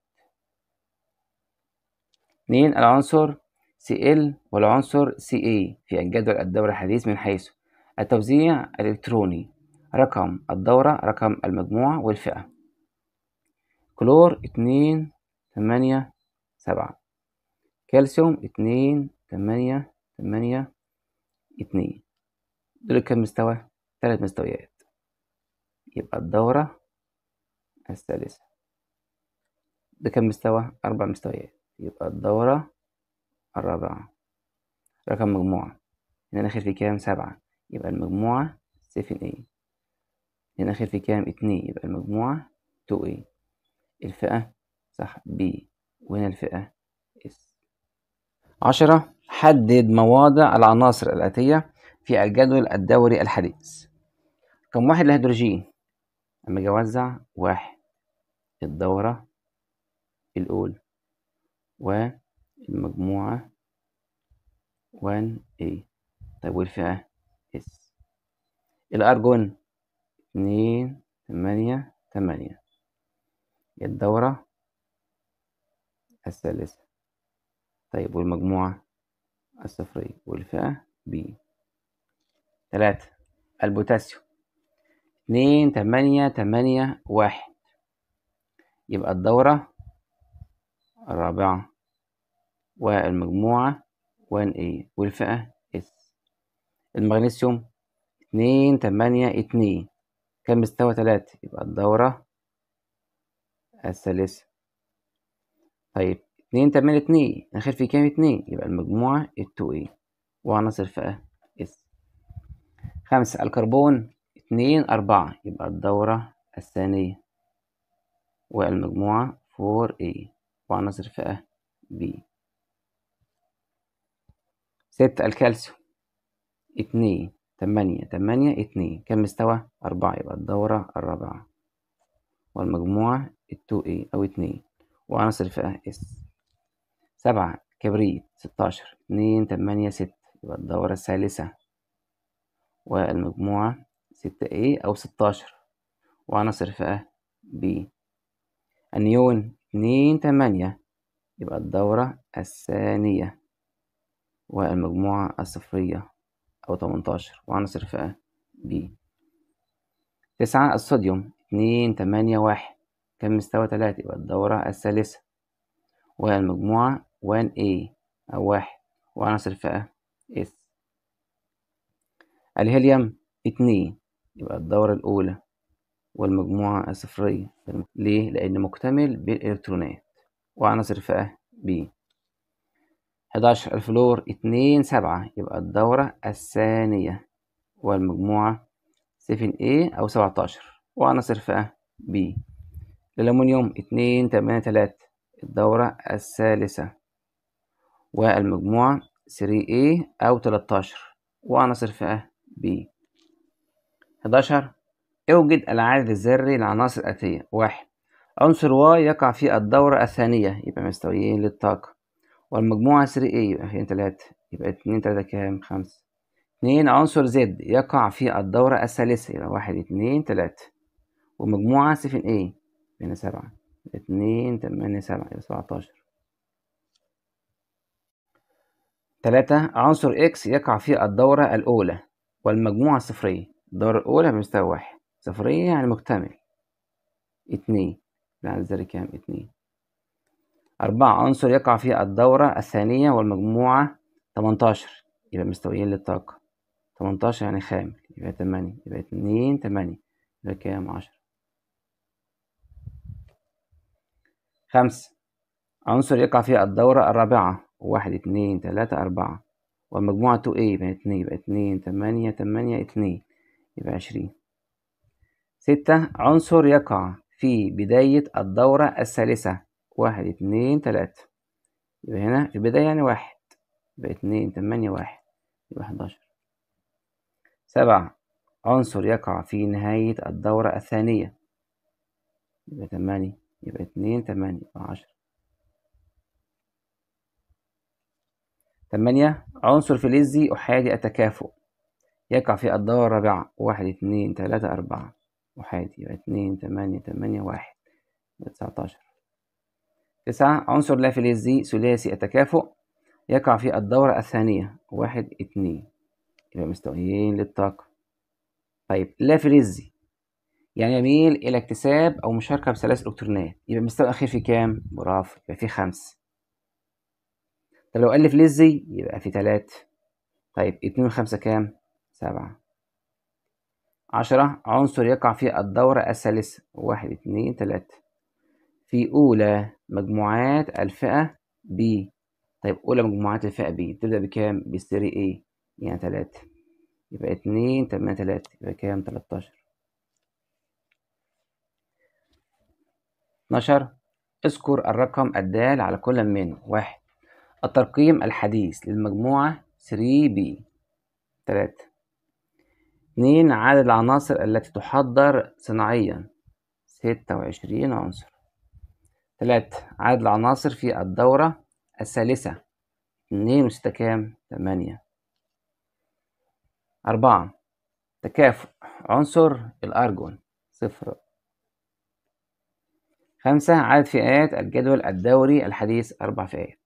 Speaker 1: اتنين العنصر Cl والعنصر Ca في الجدول الدوري الحديث من حيث التوزيع الإلكتروني رقم الدورة رقم المجموعة والفئة كلور اتنين تمانية سبعة كالسيوم اتنين تمانية تمانية اتنين دول كم مستوى؟ ثلاث مستويات يبقى الدورة الثالثة ده كم مستوى؟ أربع مستويات يبقى الدورة الرابعة رقم مجموعة هنا داخل في كام سبعة يبقى المجموعة 7A هنا داخل في كام اتنين يبقى المجموعة 2A الفئة صح B وهنا الفئة S عشرة حدد مواضع العناصر الآتية في الجدول الدوري الحديث كم واحد الهيدروجين لما أجي أوزع واحد الدورة الأولى و المجموعة 1A طيب والفئة S الأرجون اتنين تمانية تمانية الدورة الثالثة طيب والمجموعة الصفرية والفئة B تلاتة البوتاسيوم اتنين تمانية تمانية واحد يبقى الدورة الرابعة والمجموعة 1A إيه؟ والفئة S المغنيسيوم اتنين تمانية اتنين كم مستوى تلاتة يبقى الدورة الثالثة طيب اتنين تمانية اتنين آخر في كام اتنين يبقى المجموعة التو 2A إيه؟ وعناصر فئة اس خمسة الكربون اتنين أربعة يبقى الدورة الثانية والمجموعة فور 4A إيه؟ وعناصر فئة بي ستة الكالسيوم اتنين تمانية تمانية اتنين كم مستوى؟ أربعة يبقى الدورة الرابعة والمجموعة التو اي أو اتنين وعناصر الفئة اس سبعة كبريت ستاشر اتنين تمانية ستة يبقى الدورة الثالثة والمجموعة ستة ايه أو ستاشر وعناصر الفئة بي النيون اتنين تمانية يبقى الدورة الثانية والمجموعة الصفرية أو تمنتاشر وعنصر فئة ب تسعة الصوديوم اتنين تمانية واحد كم مستوى تلاتة يبقى الدورة الثالثة والمجموعة وان اي أو واحد وعنصر فئة اس الهيليوم اتنين يبقى الدورة الأولى والمجموعة الصفرية ليه؟ لأن مكتمل بالإلكترونات وعناصر فئة ب 11 الفلور 2 7 يبقى الدورة الثانية والمجموعة 7 A إيه أو 17 وعناصر فئة B الألمونيوم 2 8 3 الدورة الثالثة والمجموعة 3 A إيه أو 13 وعناصر فئة B 11 اوجد العدد الذري للعناصر الآتية واحد عنصر واي يقع في الدورة الثانية يبقى مستويين للطاقة والمجموعة 3A يبقى فين تلاتة يبقى اتنين تلاتة كام خمسة اتنين عنصر زد يقع في الدورة الثالثة يبقى واحد اتنين تلاتة سفن 7A بين سبعة اتنين تمانية سبعة يبقى سبعتاشر تلاتة عنصر إكس يقع في الدورة الأولى والمجموعة صفرية الدورة الأولى بمستوى واحد صفرية يعني مكتمل اتنين يعني ذلك كام اتنين أربعة عنصر يقع في الدورة الثانية والمجموعة تمنتاشر يبقى مستويين للطاقة تمنتاشر يعني خامل يبقى تمانية يبقى اتنين تمانية يبقى كام عشرة خمسة عنصر يقع في الدورة الرابعة واحد اتنين تلاتة أربعة والمجموعة 2A إيه؟ يبقى اتنين يبقى اتنين تمانية تمانية اتنين يبقى عشرين ستة عنصر يقع في بداية الدورة الثالثة واحد اتنين تلاتة يبقى هنا في البداية يعني واحد يبقى اتنين تمانية واحد يبقى حداشر سبعة عنصر يقع في نهاية الدورة الثانية يبقى تمانية يبقى اتنين تمانية يبقى عشرة تمانية عنصر فلزي أحادي التكافؤ يقع في الدورة الرابعة واحد اتنين تلاتة أربعة أحادي يبقى اتنين تمانية تمانية واحد يبقى تسعتاشر تسعة عنصر لا فلزي ثلاثي التكافؤ يقع في الدورة الثانية واحد اتنين يبقى مستويين للطاقة طيب لا فلزي يعني يميل إلى اكتساب أو مشاركة بثلاث إلكترونات يبقى مستوى أخير في كام؟ برافو يبقى في خمس طب لو ألف لزي يبقى في تلات طيب اتنين وخمسة كام؟ سبعة عشرة عنصر يقع في الدورة الثالثة واحد اتنين تلاتة في أولى مجموعات الفئة B طيب أولى مجموعات الفئة B بتبدأ بكام؟ بسري A يعني تلاتة يبقى اتنين تمانية تلاتة يبقى كام؟ تلاتاشر اتناشر اذكر الرقم الدال على كل منه واحد الترقيم الحديث للمجموعة 3B تلاتة اتنين عدد العناصر التي تحضر صناعيا ستة وعشرين عنصر تلاتة عدد العناصر في الدورة الثالثة اتنين وستة كام تمانية أربعة تكافؤ عنصر الأرجون صفر خمسة عدد فئات الجدول الدوري الحديث أربع فئات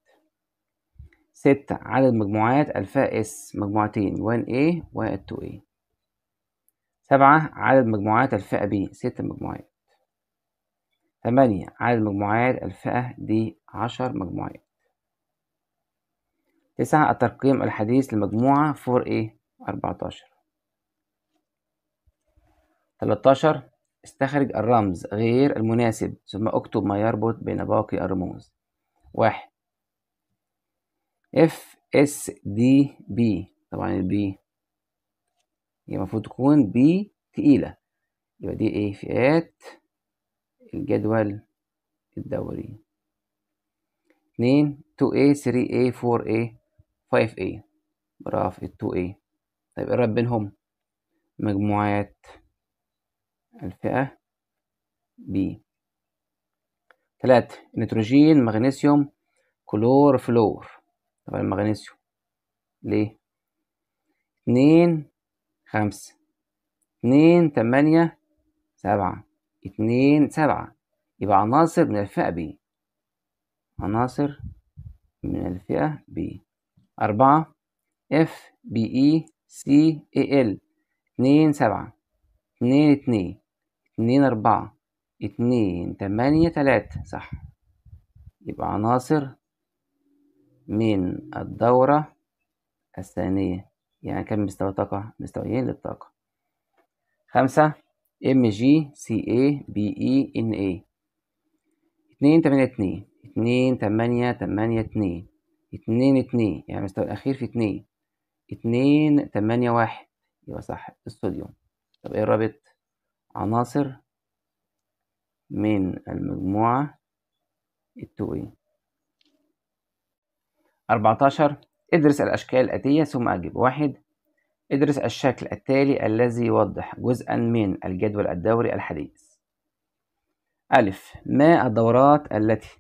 Speaker 1: ستة عدد مجموعات الفا اس مجموعتين وان ايه وان تو ايه سبعة عدد مجموعات الفئة بي ست مجموعات ثمانية عدد مجموعات الفئة دي عشر مجموعات تسعة الترقيم الحديث لمجموعة فور ايه أربعتاشر تلاتاشر استخرج الرمز غير المناسب ثم اكتب ما يربط بين باقي الرموز واحد اف اس دي بي طبعا البي هي المفروض تكون بي تقيلة يبقى دي ايه فئات الجدول الدوري اتنين 2A 3A 4A 5A برافو ال 2A إيه. طيب اقرب بينهم مجموعات الفئة B تلاتة نيتروجين مغنيسيوم كلور فلور طبعا المغنيسيوم ليه اتنين خمسة اتنين تمانية سبعة اتنين سبعة يبقى عناصر من الفئة ب عناصر من الفئة ب أربعة اف بي اي سي اي ال اتنين سبعة اتنين اتنين اتنين أربعة اتنين تمانية تلاتة صح يبقى عناصر من الدورة الثانية يعني كم مستوى طاقة؟ مستويين للطاقة خمسة ام جي سي اي بي اي ان اي اتنين تمانية اتنين اتنين تمانية تمانية اتنين اتنين اتنين يعني المستوى الأخير في اتنين اتنين تمانية واحد يبقى صح الصوديوم طب ايه رابط عناصر من المجموعة التو اي أربعتاشر ادرس الأشكال الآتية ثم أجب واحد ادرس الشكل التالي الذي يوضح جزءا من الجدول الدوري الحديث ألف ما الدورات التي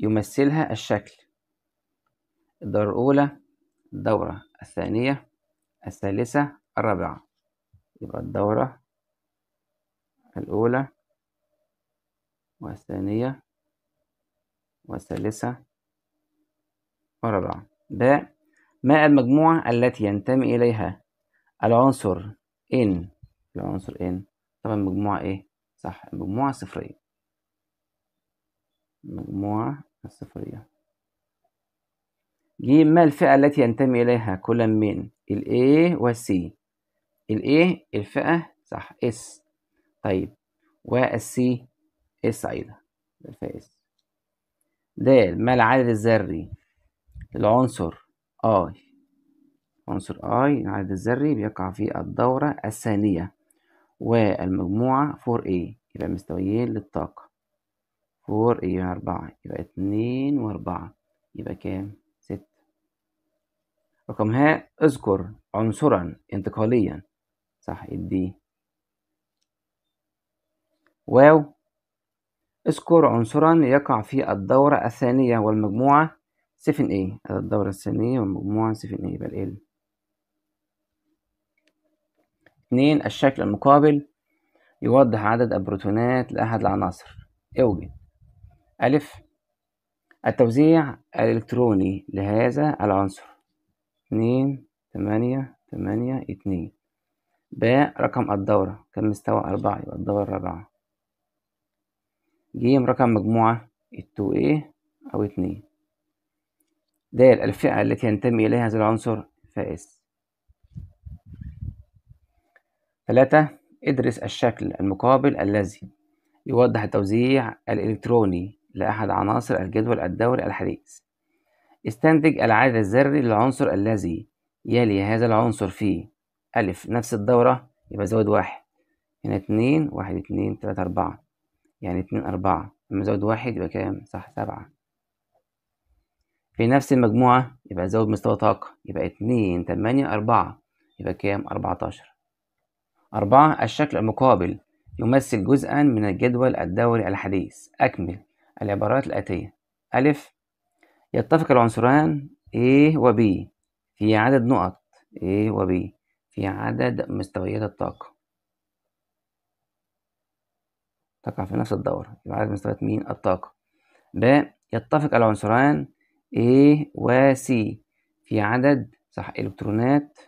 Speaker 1: يمثلها الشكل الدورة الأولى الدورة الثانية الثالثة الرابعة يبقى الدورة الأولى والثانية والثالثة والرابعة ب ما المجموعة التي ينتمي إليها العنصر N العنصر N طبعا المجموعة إيه؟ صح المجموعة صفرية المجموعة الصفرية ج ما الفئة التي ينتمي إليها كل من ال A و C ال A الفئة صح S طيب ال C S أيضا الفئة S د ما العدد الذري للعنصر I عنصر I العدد الذري بيقع في الدورة الثانية والمجموعة 4A يبقى مستويين للطاقة 4A يبقى 4 يبقى 2 و4 يبقى كام؟ 6 رقم ها اذكر عنصرا انتقاليا صح الدي واو اذكر عنصرا يقع في الدورة الثانية والمجموعة 7A الدورة الثانية والمجموعة 7A يبقى ال اتنين الشكل المقابل يوضح عدد البروتونات لأحد العناصر اوجد ألف التوزيع الإلكتروني لهذا العنصر اتنين تمانية تمانية اتنين باء رقم الدورة كم مستوى أربعة يبقى الدورة الرابعة جيم رقم مجموعة التو ايه أو اتنين د الفئة التي ينتمي إليها هذا العنصر فاس ثلاثة ادرس الشكل المقابل الذي يوضح التوزيع الإلكتروني لأحد عناصر الجدول الدوري الحديث استنتج العدد الذري للعنصر الذي يلي هذا العنصر في ألف نفس الدورة يبقى زود واحد هنا اتنين واحد اتنين تلاتة أربعة يعني اتنين أربعة لما زود واحد يبقى كام صح سبعة في نفس المجموعة يبقى زود مستوى طاقة يبقى اتنين تمانية أربعة يبقى كام أربعتاشر أربعة الشكل المقابل يمثل جزءا من الجدول الدوري الحديث أكمل العبارات الآتية أ يتفق العنصران A و B في عدد نقط A و B في عدد مستويات الطاقة تقع في نفس الدورة يبقى عدد مستويات مين الطاقة ب يتفق العنصران A و C في عدد صح إلكترونات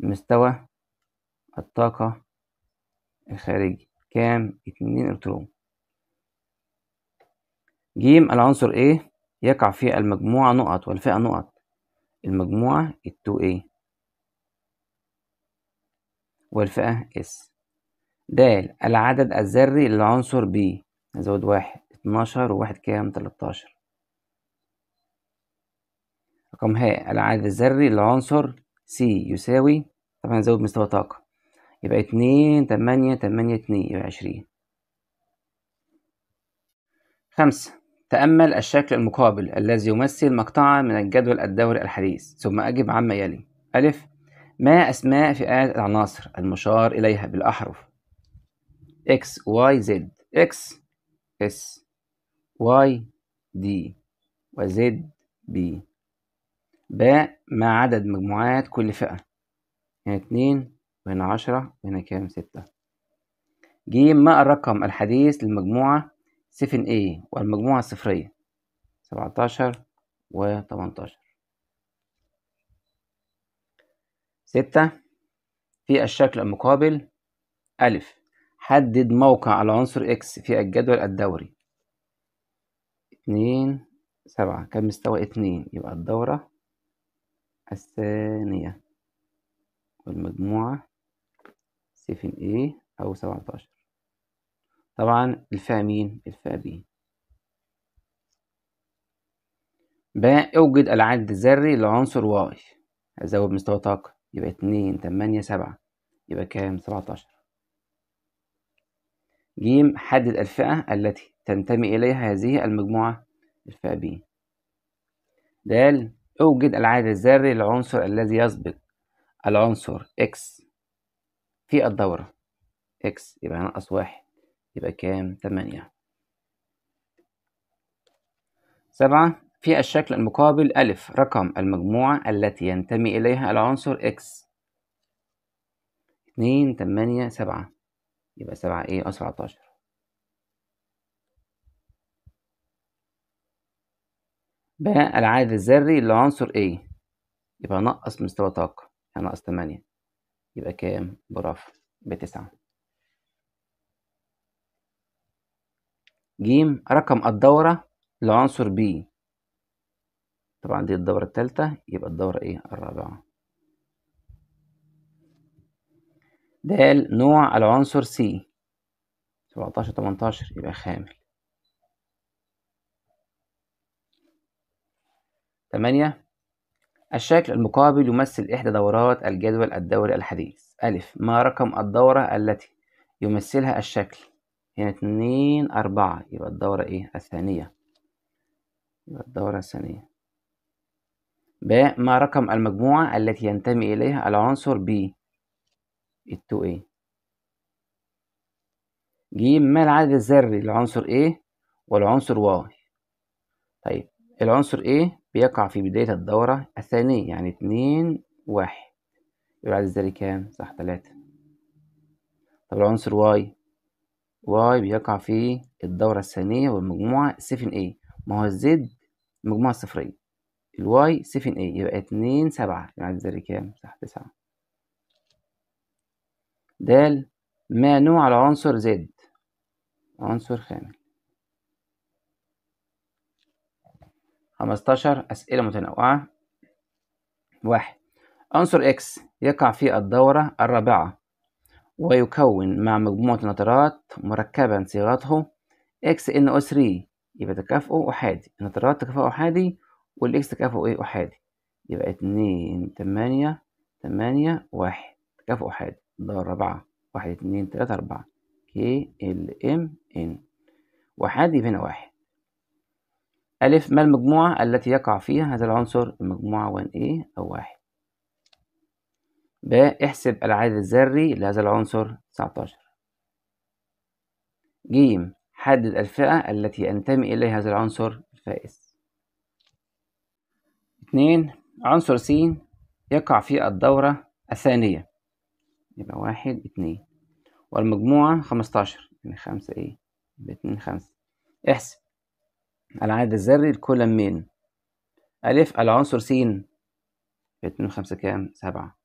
Speaker 1: مستوى الطاقة الخارجي كام اتنين الكترون ج العنصر A يقع في المجموعة نقط والفئة نقط المجموعة 2A والفئة S د العدد الذري للعنصر B نزود واحد اتناشر وواحد كام تلاتاشر رقم ه العدد الذري للعنصر سي يساوي طبعا هنزود مستوى طاقة يبقى اتنين تمانية تمانية اتنين يبقى عشرين خمسة تأمل الشكل المقابل الذي يمثل مقطعا من الجدول الدوري الحديث ثم أجب عما يلي ألف ما أسماء فئات العناصر المشار إليها بالأحرف X Y Z X S Y D و Z B باء ما عدد مجموعات كل فئة هنا اتنين وهنا عشرة وهنا كام ستة ج ما الرقم الحديث للمجموعة سفن A والمجموعة الصفرية سبعتاشر وتمنتاشر ستة في الشكل المقابل أ حدد موقع العنصر إكس في الجدول الدوري اتنين سبعة كم مستوى اتنين يبقى الدورة الثانية والمجموعة 7 A إيه أو 17 طبعا الفئة مين؟ الفئة ب باء اوجد العد الذري لعنصر واي هزود مستوى الطاقة يبقى اتنين تمانية سبعة يبقى كام 17 ج حدد الفئة التي تنتمي إليها هذه المجموعة الفئة ب د اوجد العدد الذري للعنصر الذي يسبق العنصر X في الدورة X يبقى ناقص واحد يبقى كام تمانية سبعة في الشكل المقابل ألف رقم المجموعة التي ينتمي إليها العنصر X اتنين تمانية سبعة يبقى سبعة إيه أسبعتاشر سبعتاشر العائد الذري للعنصر A يبقى نقص مستوى طاقة يعني نقص 8 يبقى كام برافو بتسعة ج رقم الدورة لعنصر B طبعا دي الدورة الثالثة يبقى الدورة ايه الرابعة د نوع العنصر C 17 18 يبقى خامل 8 الشكل المقابل يمثل إحدى دورات الجدول الدوري الحديث أ ما رقم الدورة التي يمثلها الشكل هنا اتنين أربعة يبقى الدورة إيه الثانية يبقى الدورة الثانية ب ما رقم المجموعة التي ينتمي إليها العنصر ب التو A ج ما العدد الذري للعنصر A والعنصر Y طيب العنصر A بيقع في بداية الدورة الثانية يعني اتنين واحد يبقى عدد الذري كام؟ صح تلاتة طب العنصر واي واي بيقع في الدورة الثانية والمجموعة سفن ايه ما هو الزد مجموعة صفرية الواي سفن ايه يبقى اتنين سبعة يبقى عدد الذري كام؟ صح تسعة دال ما نوع العنصر زد عنصر خامل 15 أسئلة متنوعة واحد عنصر X يقع في الدورة الرابعة ويكون مع مجموعة نترات مركبا صيغته XNO3 يبقى تكافؤه أحادي النترات تكافؤه أحادي والإكس تكافؤه إيه أحادي يبقى اتنين تمانية تمانية واحد تكافؤه أحادي الدورة الرابعة واحد اتنين تلاتة أربعة كي ال إم إن وأحادي هنا واحد أ ما المجموعة التي يقع فيها هذا العنصر المجموعة 1A إيه أو 1 ب احسب العدد الذري لهذا العنصر 19 ج حدد الفئة التي ينتمي إليها هذا العنصر الفائز 2 عنصر س يقع في الدورة الثانية يبقى 1 2 والمجموعة 15 يعني 5 ايه ب 2 5 احسب العدد الذري الكولم مين ألف العنصر س اتنين خمسة كام سبعة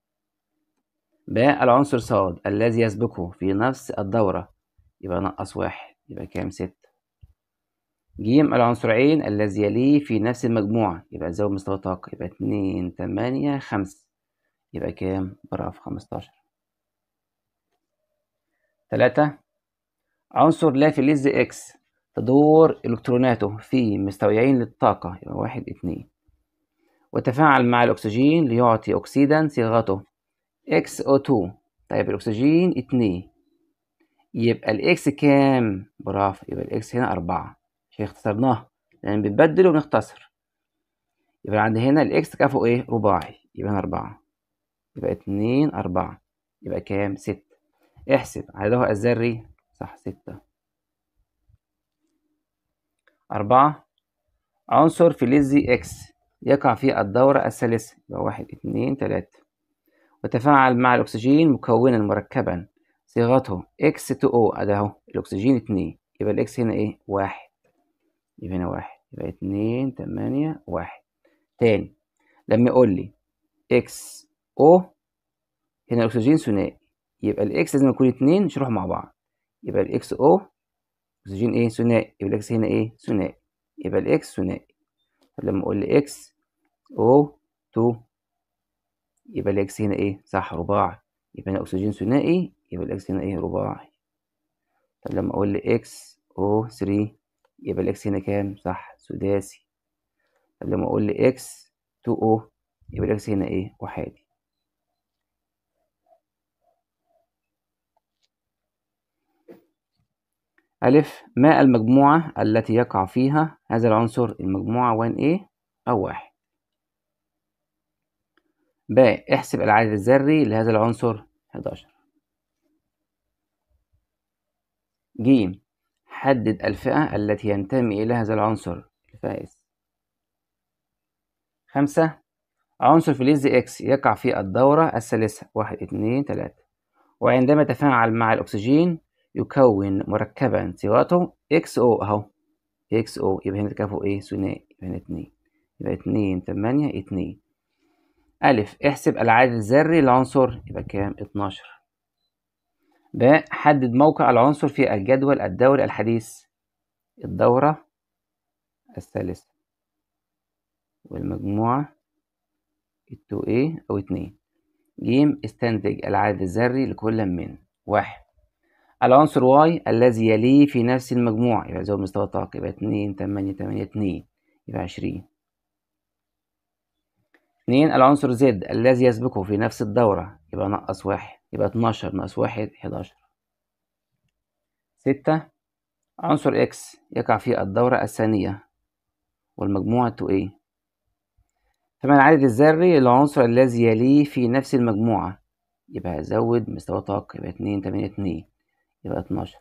Speaker 1: باء العنصر ص الذي يسبقه في نفس الدورة يبقى نقص واحد يبقى كام ستة جيم العنصر ع الذي يليه في نفس المجموعة يبقى زود مستوى الطاقة يبقى اتنين تمانية خمسة يبقى كام برافو خمستاشر تلاتة عنصر لا في لز إكس تدور إلكتروناته في مستويين للطاقة يبقى واحد اتنين وتفاعل مع الأكسجين ليعطي أكسيدا صيغته XO2 طيب الأكسجين اتنين يبقى الإكس كام؟ برافو يبقى الإكس هنا أربعة عشان اختصرناها لأن يعني بنبدل وبنختصر يبقى عند هنا الإكس كافو إيه؟ رباعي يبقى هنا أربعة يبقى اتنين أربعة يبقى كام؟ ستة احسب عددها الذري صح ستة أربعة عنصر فلزي إكس يقع في الدورة الثالثة يبقى واحد اتنين تلاتة وتفاعل مع الأكسجين مكونا مركبا صيغته اكس تو او أده أهو الأكسجين اتنين يبقى الإكس هنا إيه واحد يبقى هنا واحد يبقى اتنين تمانية واحد تاني لما يقول لي اكس او هنا الأكسجين ثنائي يبقى الإكس لازم يكون اتنين مش يروحوا مع بعض يبقى الإكس او أكسجين إيه ثنائي يبقى الإكس هنا إيه ثنائي يبقى الإكس ثنائي فلما أقول إكس أو 2 يبقى الإكس هنا إيه صح رباعي يبقى هنا أكسجين ثنائي يبقى الإكس هنا إيه رباعي طب لما أقول إكس أو 3 يبقى الإكس هنا كام صح سداسي طب لما أقول إكس 2 أو يبقى الإكس هنا إيه احادي أ ما المجموعة التي يقع فيها هذا العنصر المجموعة 1A أو واحد ب احسب العدد الذري لهذا العنصر 11 ج حدد الفئة التي ينتمي إلى هذا العنصر الفئة S خمسة عنصر فلز إكس يقع في الدورة الثالثة واحد اتنين تلاتة وعندما تفاعل مع الأكسجين يكون مركبا سواته اكس او اهو اكس او يبقى هنا تكافؤ ايه ثنائي يبقى هنا اتنين يبقى اتنين تمانية اتنين ألف احسب العدد الذري للعنصر يبقى كام؟ اتناشر ب حدد موقع العنصر في الجدول الدوري الحديث الدورة الثالثة التو ايه أو اتنين ج استنتج العدد الذري لكل من واحد العنصر واي الذي يليه في نفس المجموعة يبقى زود مستوى الطاقة يبقى اتنين تمانية تمانية اتنين يبقى عشرين اتنين العنصر زد الذي يسبقه في نفس الدورة يبقى نقص واحد يبقى اتناشر ناقص واحد حداشر ستة عنصر اكس يقع في الدورة الثانية تو ايه ثمان عدد الذري للعنصر الذي يليه في نفس المجموعة يبقى زود مستوى الطاقة يبقى اتنين تمانية اتنين يبقى 12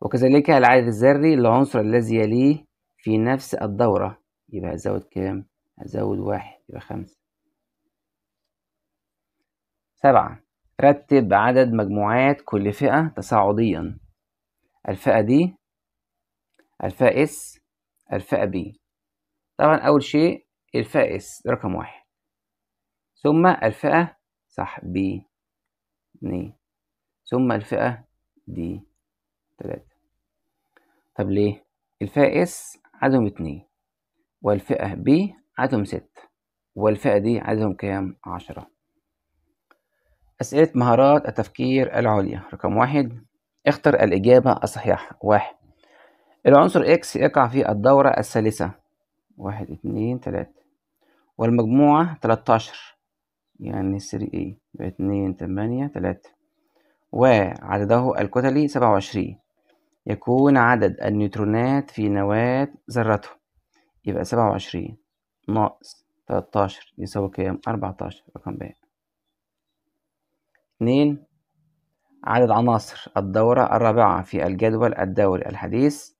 Speaker 1: وكذلك العدد الذري العنصر الذي يليه في نفس الدورة يبقى هزود كام؟ هزود واحد يبقى خمسة سبعة رتب عدد مجموعات كل فئة تصاعديا الفئة دي الفئة اس الفئة بي طبعا أول شيء الفئة اس رقم واحد ثم الفئة صح بي اتنين ثم الفئة دي تلاتة طب ليه؟ الفئة اس عددهم اتنين والفئة بي عددهم ستة والفئة دي عددهم كام؟ عشرة أسئلة مهارات التفكير العليا رقم واحد اختر الإجابة الصحيحة واحد العنصر إكس يقع في الدورة الثالثة واحد اتنين تلاتة والمجموعة تلاتاشر يعني 3 ايه اتنين تمانية تلاتة وعدده الكتلي 27 يكون عدد النيوترونات في نواة ذرته يبقى 27 ناقص 13 يساوي كام 14 رقم باقي 2 عدد عناصر الدورة الرابعة في الجدول الدوري الحديث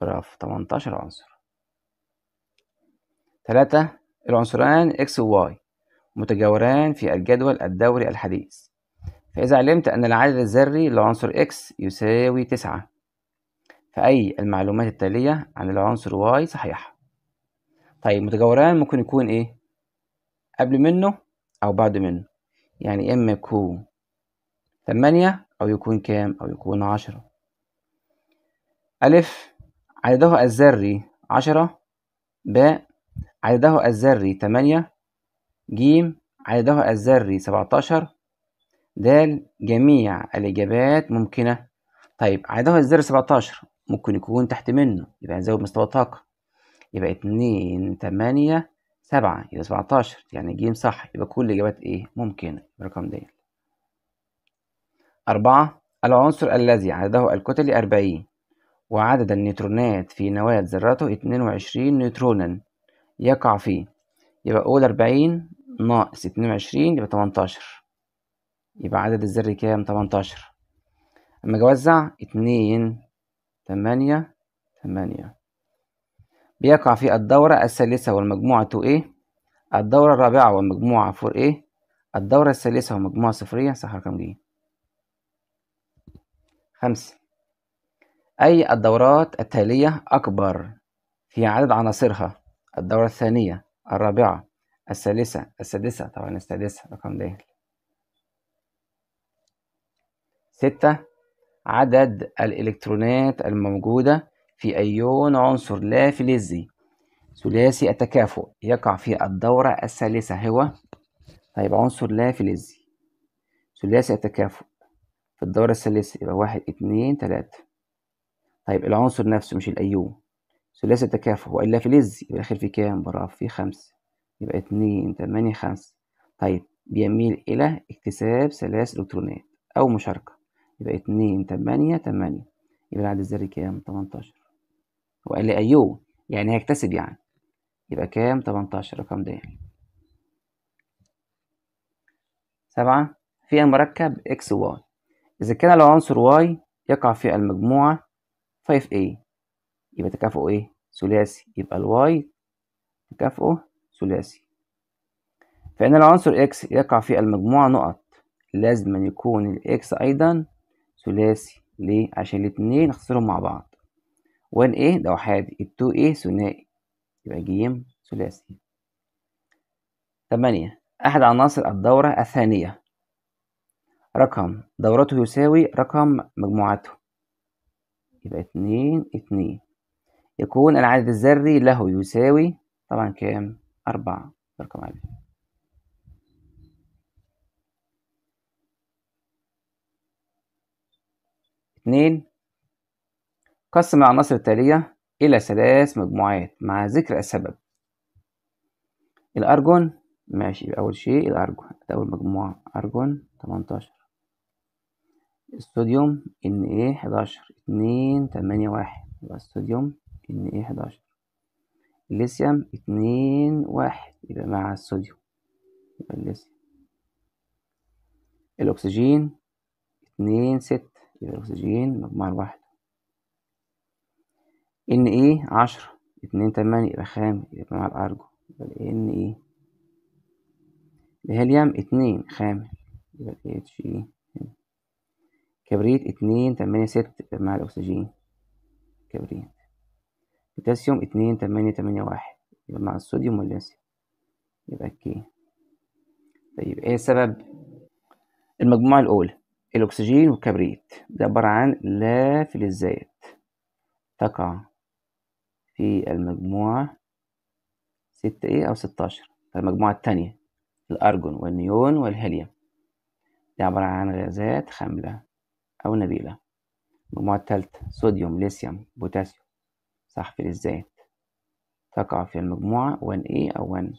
Speaker 1: برافو 18 عنصر 3 العنصران X و Y متجاوران في الجدول الدوري الحديث فإذا علمت أن العدد الذري لعنصر X يساوي تسعة فأي المعلومات التالية عن العنصر Y صحيحة طيب متجاوران ممكن يكون إيه؟ قبل منه أو بعد منه يعني إما يكون تمانية أو يكون كام أو يكون عشرة ألف عدده الذري عشرة باء عدده الذري تمانية جيم عدده الذري سبعتاشر د جميع الإجابات ممكنة طيب عددها الزر 17 ممكن يكون تحت منه يبقى هنزود مستوى الطاقة يبقى اتنين تمانية سبعة يبقى سبعتاشر يعني جيم صح يبقى كل الإجابات إيه ممكنة الرقم ده أربعة العنصر الذي عدده الكتلي أربعين وعدد النيوترونات في نواة ذراته اتنين وعشرين نيوترونا يقع فيه يبقى أول أربعين ناقص اتنين وعشرين يبقى تمنتاشر يبقى عدد الذري كام تمنتاشر اما اجي اوزع اتنين تمانية تمانية بيقع في الدورة الثالثة والمجموعة إيه؟ 2A الدورة الرابعة والمجموعة إيه؟ 4A الدورة الثالثة والمجموعة صفرية صح رقم جي خمسة أي الدورات التالية أكبر في عدد عناصرها الدورة الثانية الرابعة الثالثة السادسة طبعا السادسة رقم ده ستة عدد الإلكترونات الموجودة في أيون عنصر لا فلزي ثلاثي التكافؤ يقع في الدورة الثالثة هو طيب عنصر لا فلزي ثلاثي التكافؤ في الدورة الثالثة يبقى واحد اتنين تلاتة طيب العنصر نفسه مش الأيون ثلاثي التكافؤ وإلا فلزي يبقى الأخير في كام؟ برافو في خمسة يبقى اتنين تمانية خمسة طيب بيميل إلى اكتساب ثلاث إلكترونات أو مشاركة يبقى اتنين تمانية تمانية يبقى العدد الذري كام تمنتاشر هو قال لي أيوه يعني هيكتسب يعني يبقى كام تمنتاشر الرقم ده يعني سبعة في المركب إكس واي إذا كان العنصر واي يقع في المجموعة 5A يبقى تكافؤه إيه؟ ثلاثي يبقى الواي تكافؤه ثلاثي فإن العنصر إكس يقع في المجموعة نقط لازم يكون الإكس أيضا ثلاثي ليه عشان الاتنين اختصرهم مع بعض وان ايه ده احادي ال ايه ثنائي يبقى ج ثلاثي ثمانية احد عناصر الدورة الثانية رقم دورته يساوي رقم مجموعته يبقى اتنين اتنين يكون العدد الذري له يساوي طبعا كام أربعة رقم عدد اتنين قسم العناصر التالية إلى ثلاث مجموعات مع ذكر السبب الأرجون ماشي أول شيء الأرجون ده أول مجموعة أرجون تمنتاشر الصوديوم إن إيه حداشر اتنين تمانية واحد يبقى الصوديوم إن إيه حداشر الليثيوم اتنين واحد يبقى مع الصوديوم يبقى الليثيوم الأكسجين اتنين ستة يبقى الأكسجين مجموعة لوحده إن إيه عشرة اتنين تمانية يبقى خام يبقى مع الأرجو يبقى الإن إيه الهيليوم اتنين خام يبقى الإتش إيه كبريت اتنين تمانية ستة يبقى مع الأكسجين كبريت بوتاسيوم اتنين تمانية تمانية واحد يبقى مع الصوديوم والليثيوم يبقى كي طيب إيه السبب المجموعة الأولى الأكسجين والكبريت ده عبارة عن لا فلزات تقع في المجموعة ستة إيه أو ستاشر المجموعة التانية الأرجون والنيون والهيليوم دي عبارة عن غازات خاملة أو نبيلة المجموعة التالتة صوديوم ليثيوم بوتاسيوم صح فلزات تقع في المجموعة 1A أو 1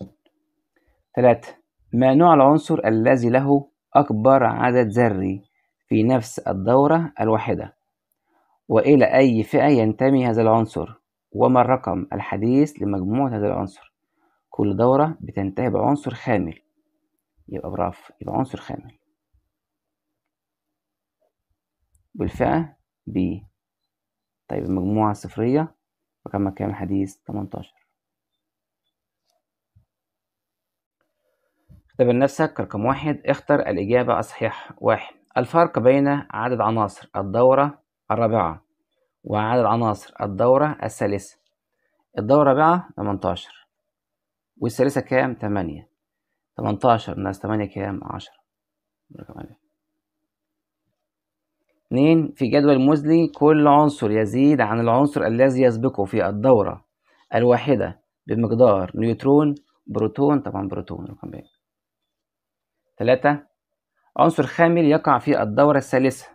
Speaker 1: تلاته ما نوع العنصر الذي له أكبر عدد ذري في نفس الدورة الواحدة وإلى أي فئة ينتمي هذا العنصر وما الرقم الحديث لمجموعة هذا العنصر كل دورة بتنتهي بعنصر خامل يبقى برافو يبقى عنصر خامل بالفئة B طيب المجموعة الصفرية رقم كام حديث 18 اختبر نفسك رقم واحد اختر الإجابة الصحيحة واحد الفرق بين عدد عناصر الدورة الرابعة وعدد عناصر الدورة الثالثة الدورة الرابعة 18 والثالثة كام؟ 8 18 ناقص 8 كام؟ 10 2 في جدول مزلي كل عنصر يزيد عن العنصر الذي يسبقه في الدورة الواحدة بمقدار نيوترون بروتون طبعا بروتون رقم 3 عنصر خامل يقع في الدورة الثالثة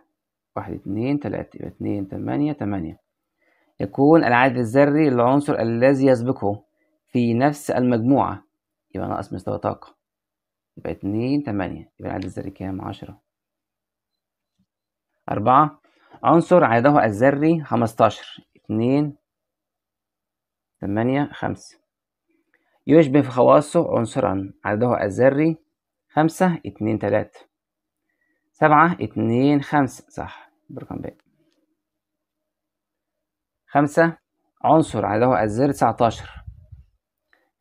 Speaker 1: واحد اتنين تلاتة يبقى اتنين تمانية تمانية يكون العدد الذري للعنصر الذي يسبقه في نفس المجموعة يبقى ناقص مستوى طاقة يبقى اتنين تمانية يبقى العدد الذري كام عشرة أربعة عنصر عدده الذري خمستاشر اتنين تمانية خمسة يشبه في خواصه عنصرا عدده الذري خمسة اتنين تلاتة سبعة اتنين خمسة صح برقم ب خمسة عنصر عدده الذر تسعتاشر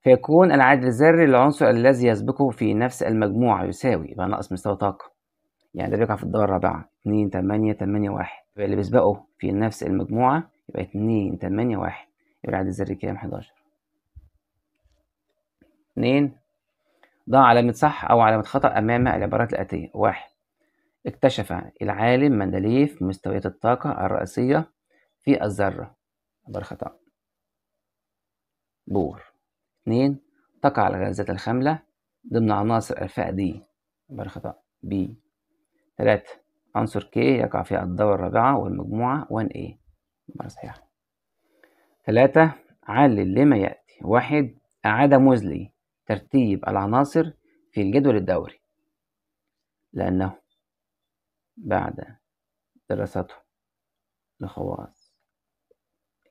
Speaker 1: فيكون العدد الذري للعنصر الذي يسبقه في نفس المجموعة يساوي يبقى ناقص مستوى طاقة يعني ده بيقع في الدورة الرابعة اتنين تمانية تمانية واحد يبقى اللي بيسبقه في نفس المجموعة يبقى اتنين تمانية واحد يبقى العدد الذري كام حداشر اتنين ضع علامة صح أو علامة خطأ أمام العبارات الآتية واحد اكتشف العالم مندليف مستويات الطاقة الرئيسية في الذرة خطأ بور اتنين تقع الغازات الخاملة ضمن عناصر الفئة دي خطأ بي تلاتة عنصر كي يقع في الدورة الرابعة والمجموعة 1A عبارة صحيحة تلاتة علل لما يأتي واحد أعاد مزلي ترتيب العناصر في الجدول الدوري لأنه بعد دراسته لخواص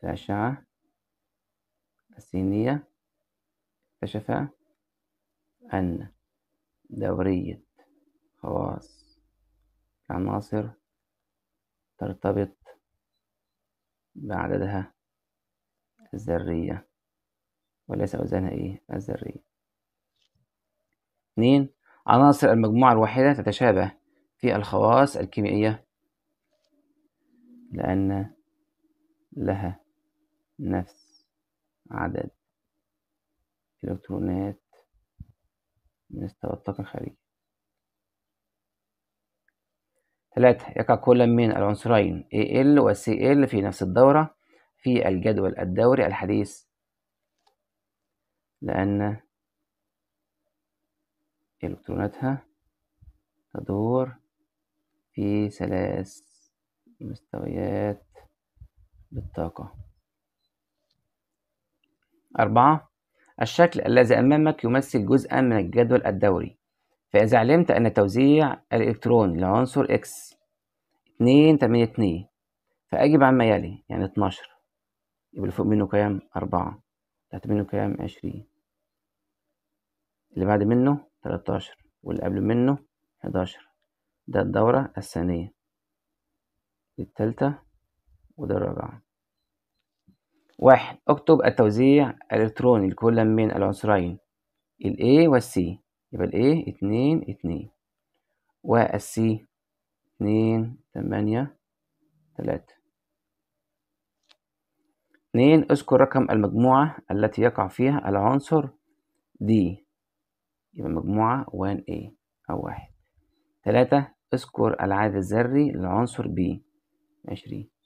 Speaker 1: الأشعة السينية اكتشف أن دورية خواص العناصر ترتبط بعددها الذرية وليس أوزانها إيه الذرية اتنين عناصر المجموعة الواحدة تتشابه في الخواص الكيميائية لأن لها نفس عدد إلكترونات مستوى الطاقة الخارجية ثلاثة يقع كل من العنصرين Al و Cl في نفس الدورة في الجدول الدوري الحديث لأن إلكتروناتها تدور في ثلاث مستويات للطاقة أربعة الشكل الذي أمامك يمثل جزءا من الجدول الدوري فإذا علمت أن توزيع الإلكترون لعنصر X 2 8 2 فأجب عما يلي يعني 12 يبقى اللي فوق منه كام؟ أربعة تحت منه كام؟ عشرين اللي بعد منه 13 واللي قبل منه 11 ده الدورة الثانية دي التالتة وده الرابعة واحد اكتب التوزيع الإلكتروني لكل من العنصرين ال A وال C يبقى ال A اتنين اتنين وال C اتنين تمانية تلاتة اتنين اذكر رقم المجموعة التي يقع فيها العنصر D يبقى مجموعة 1A أو واحد تلاتة اذكر العدد الذري للعنصر ب عشرين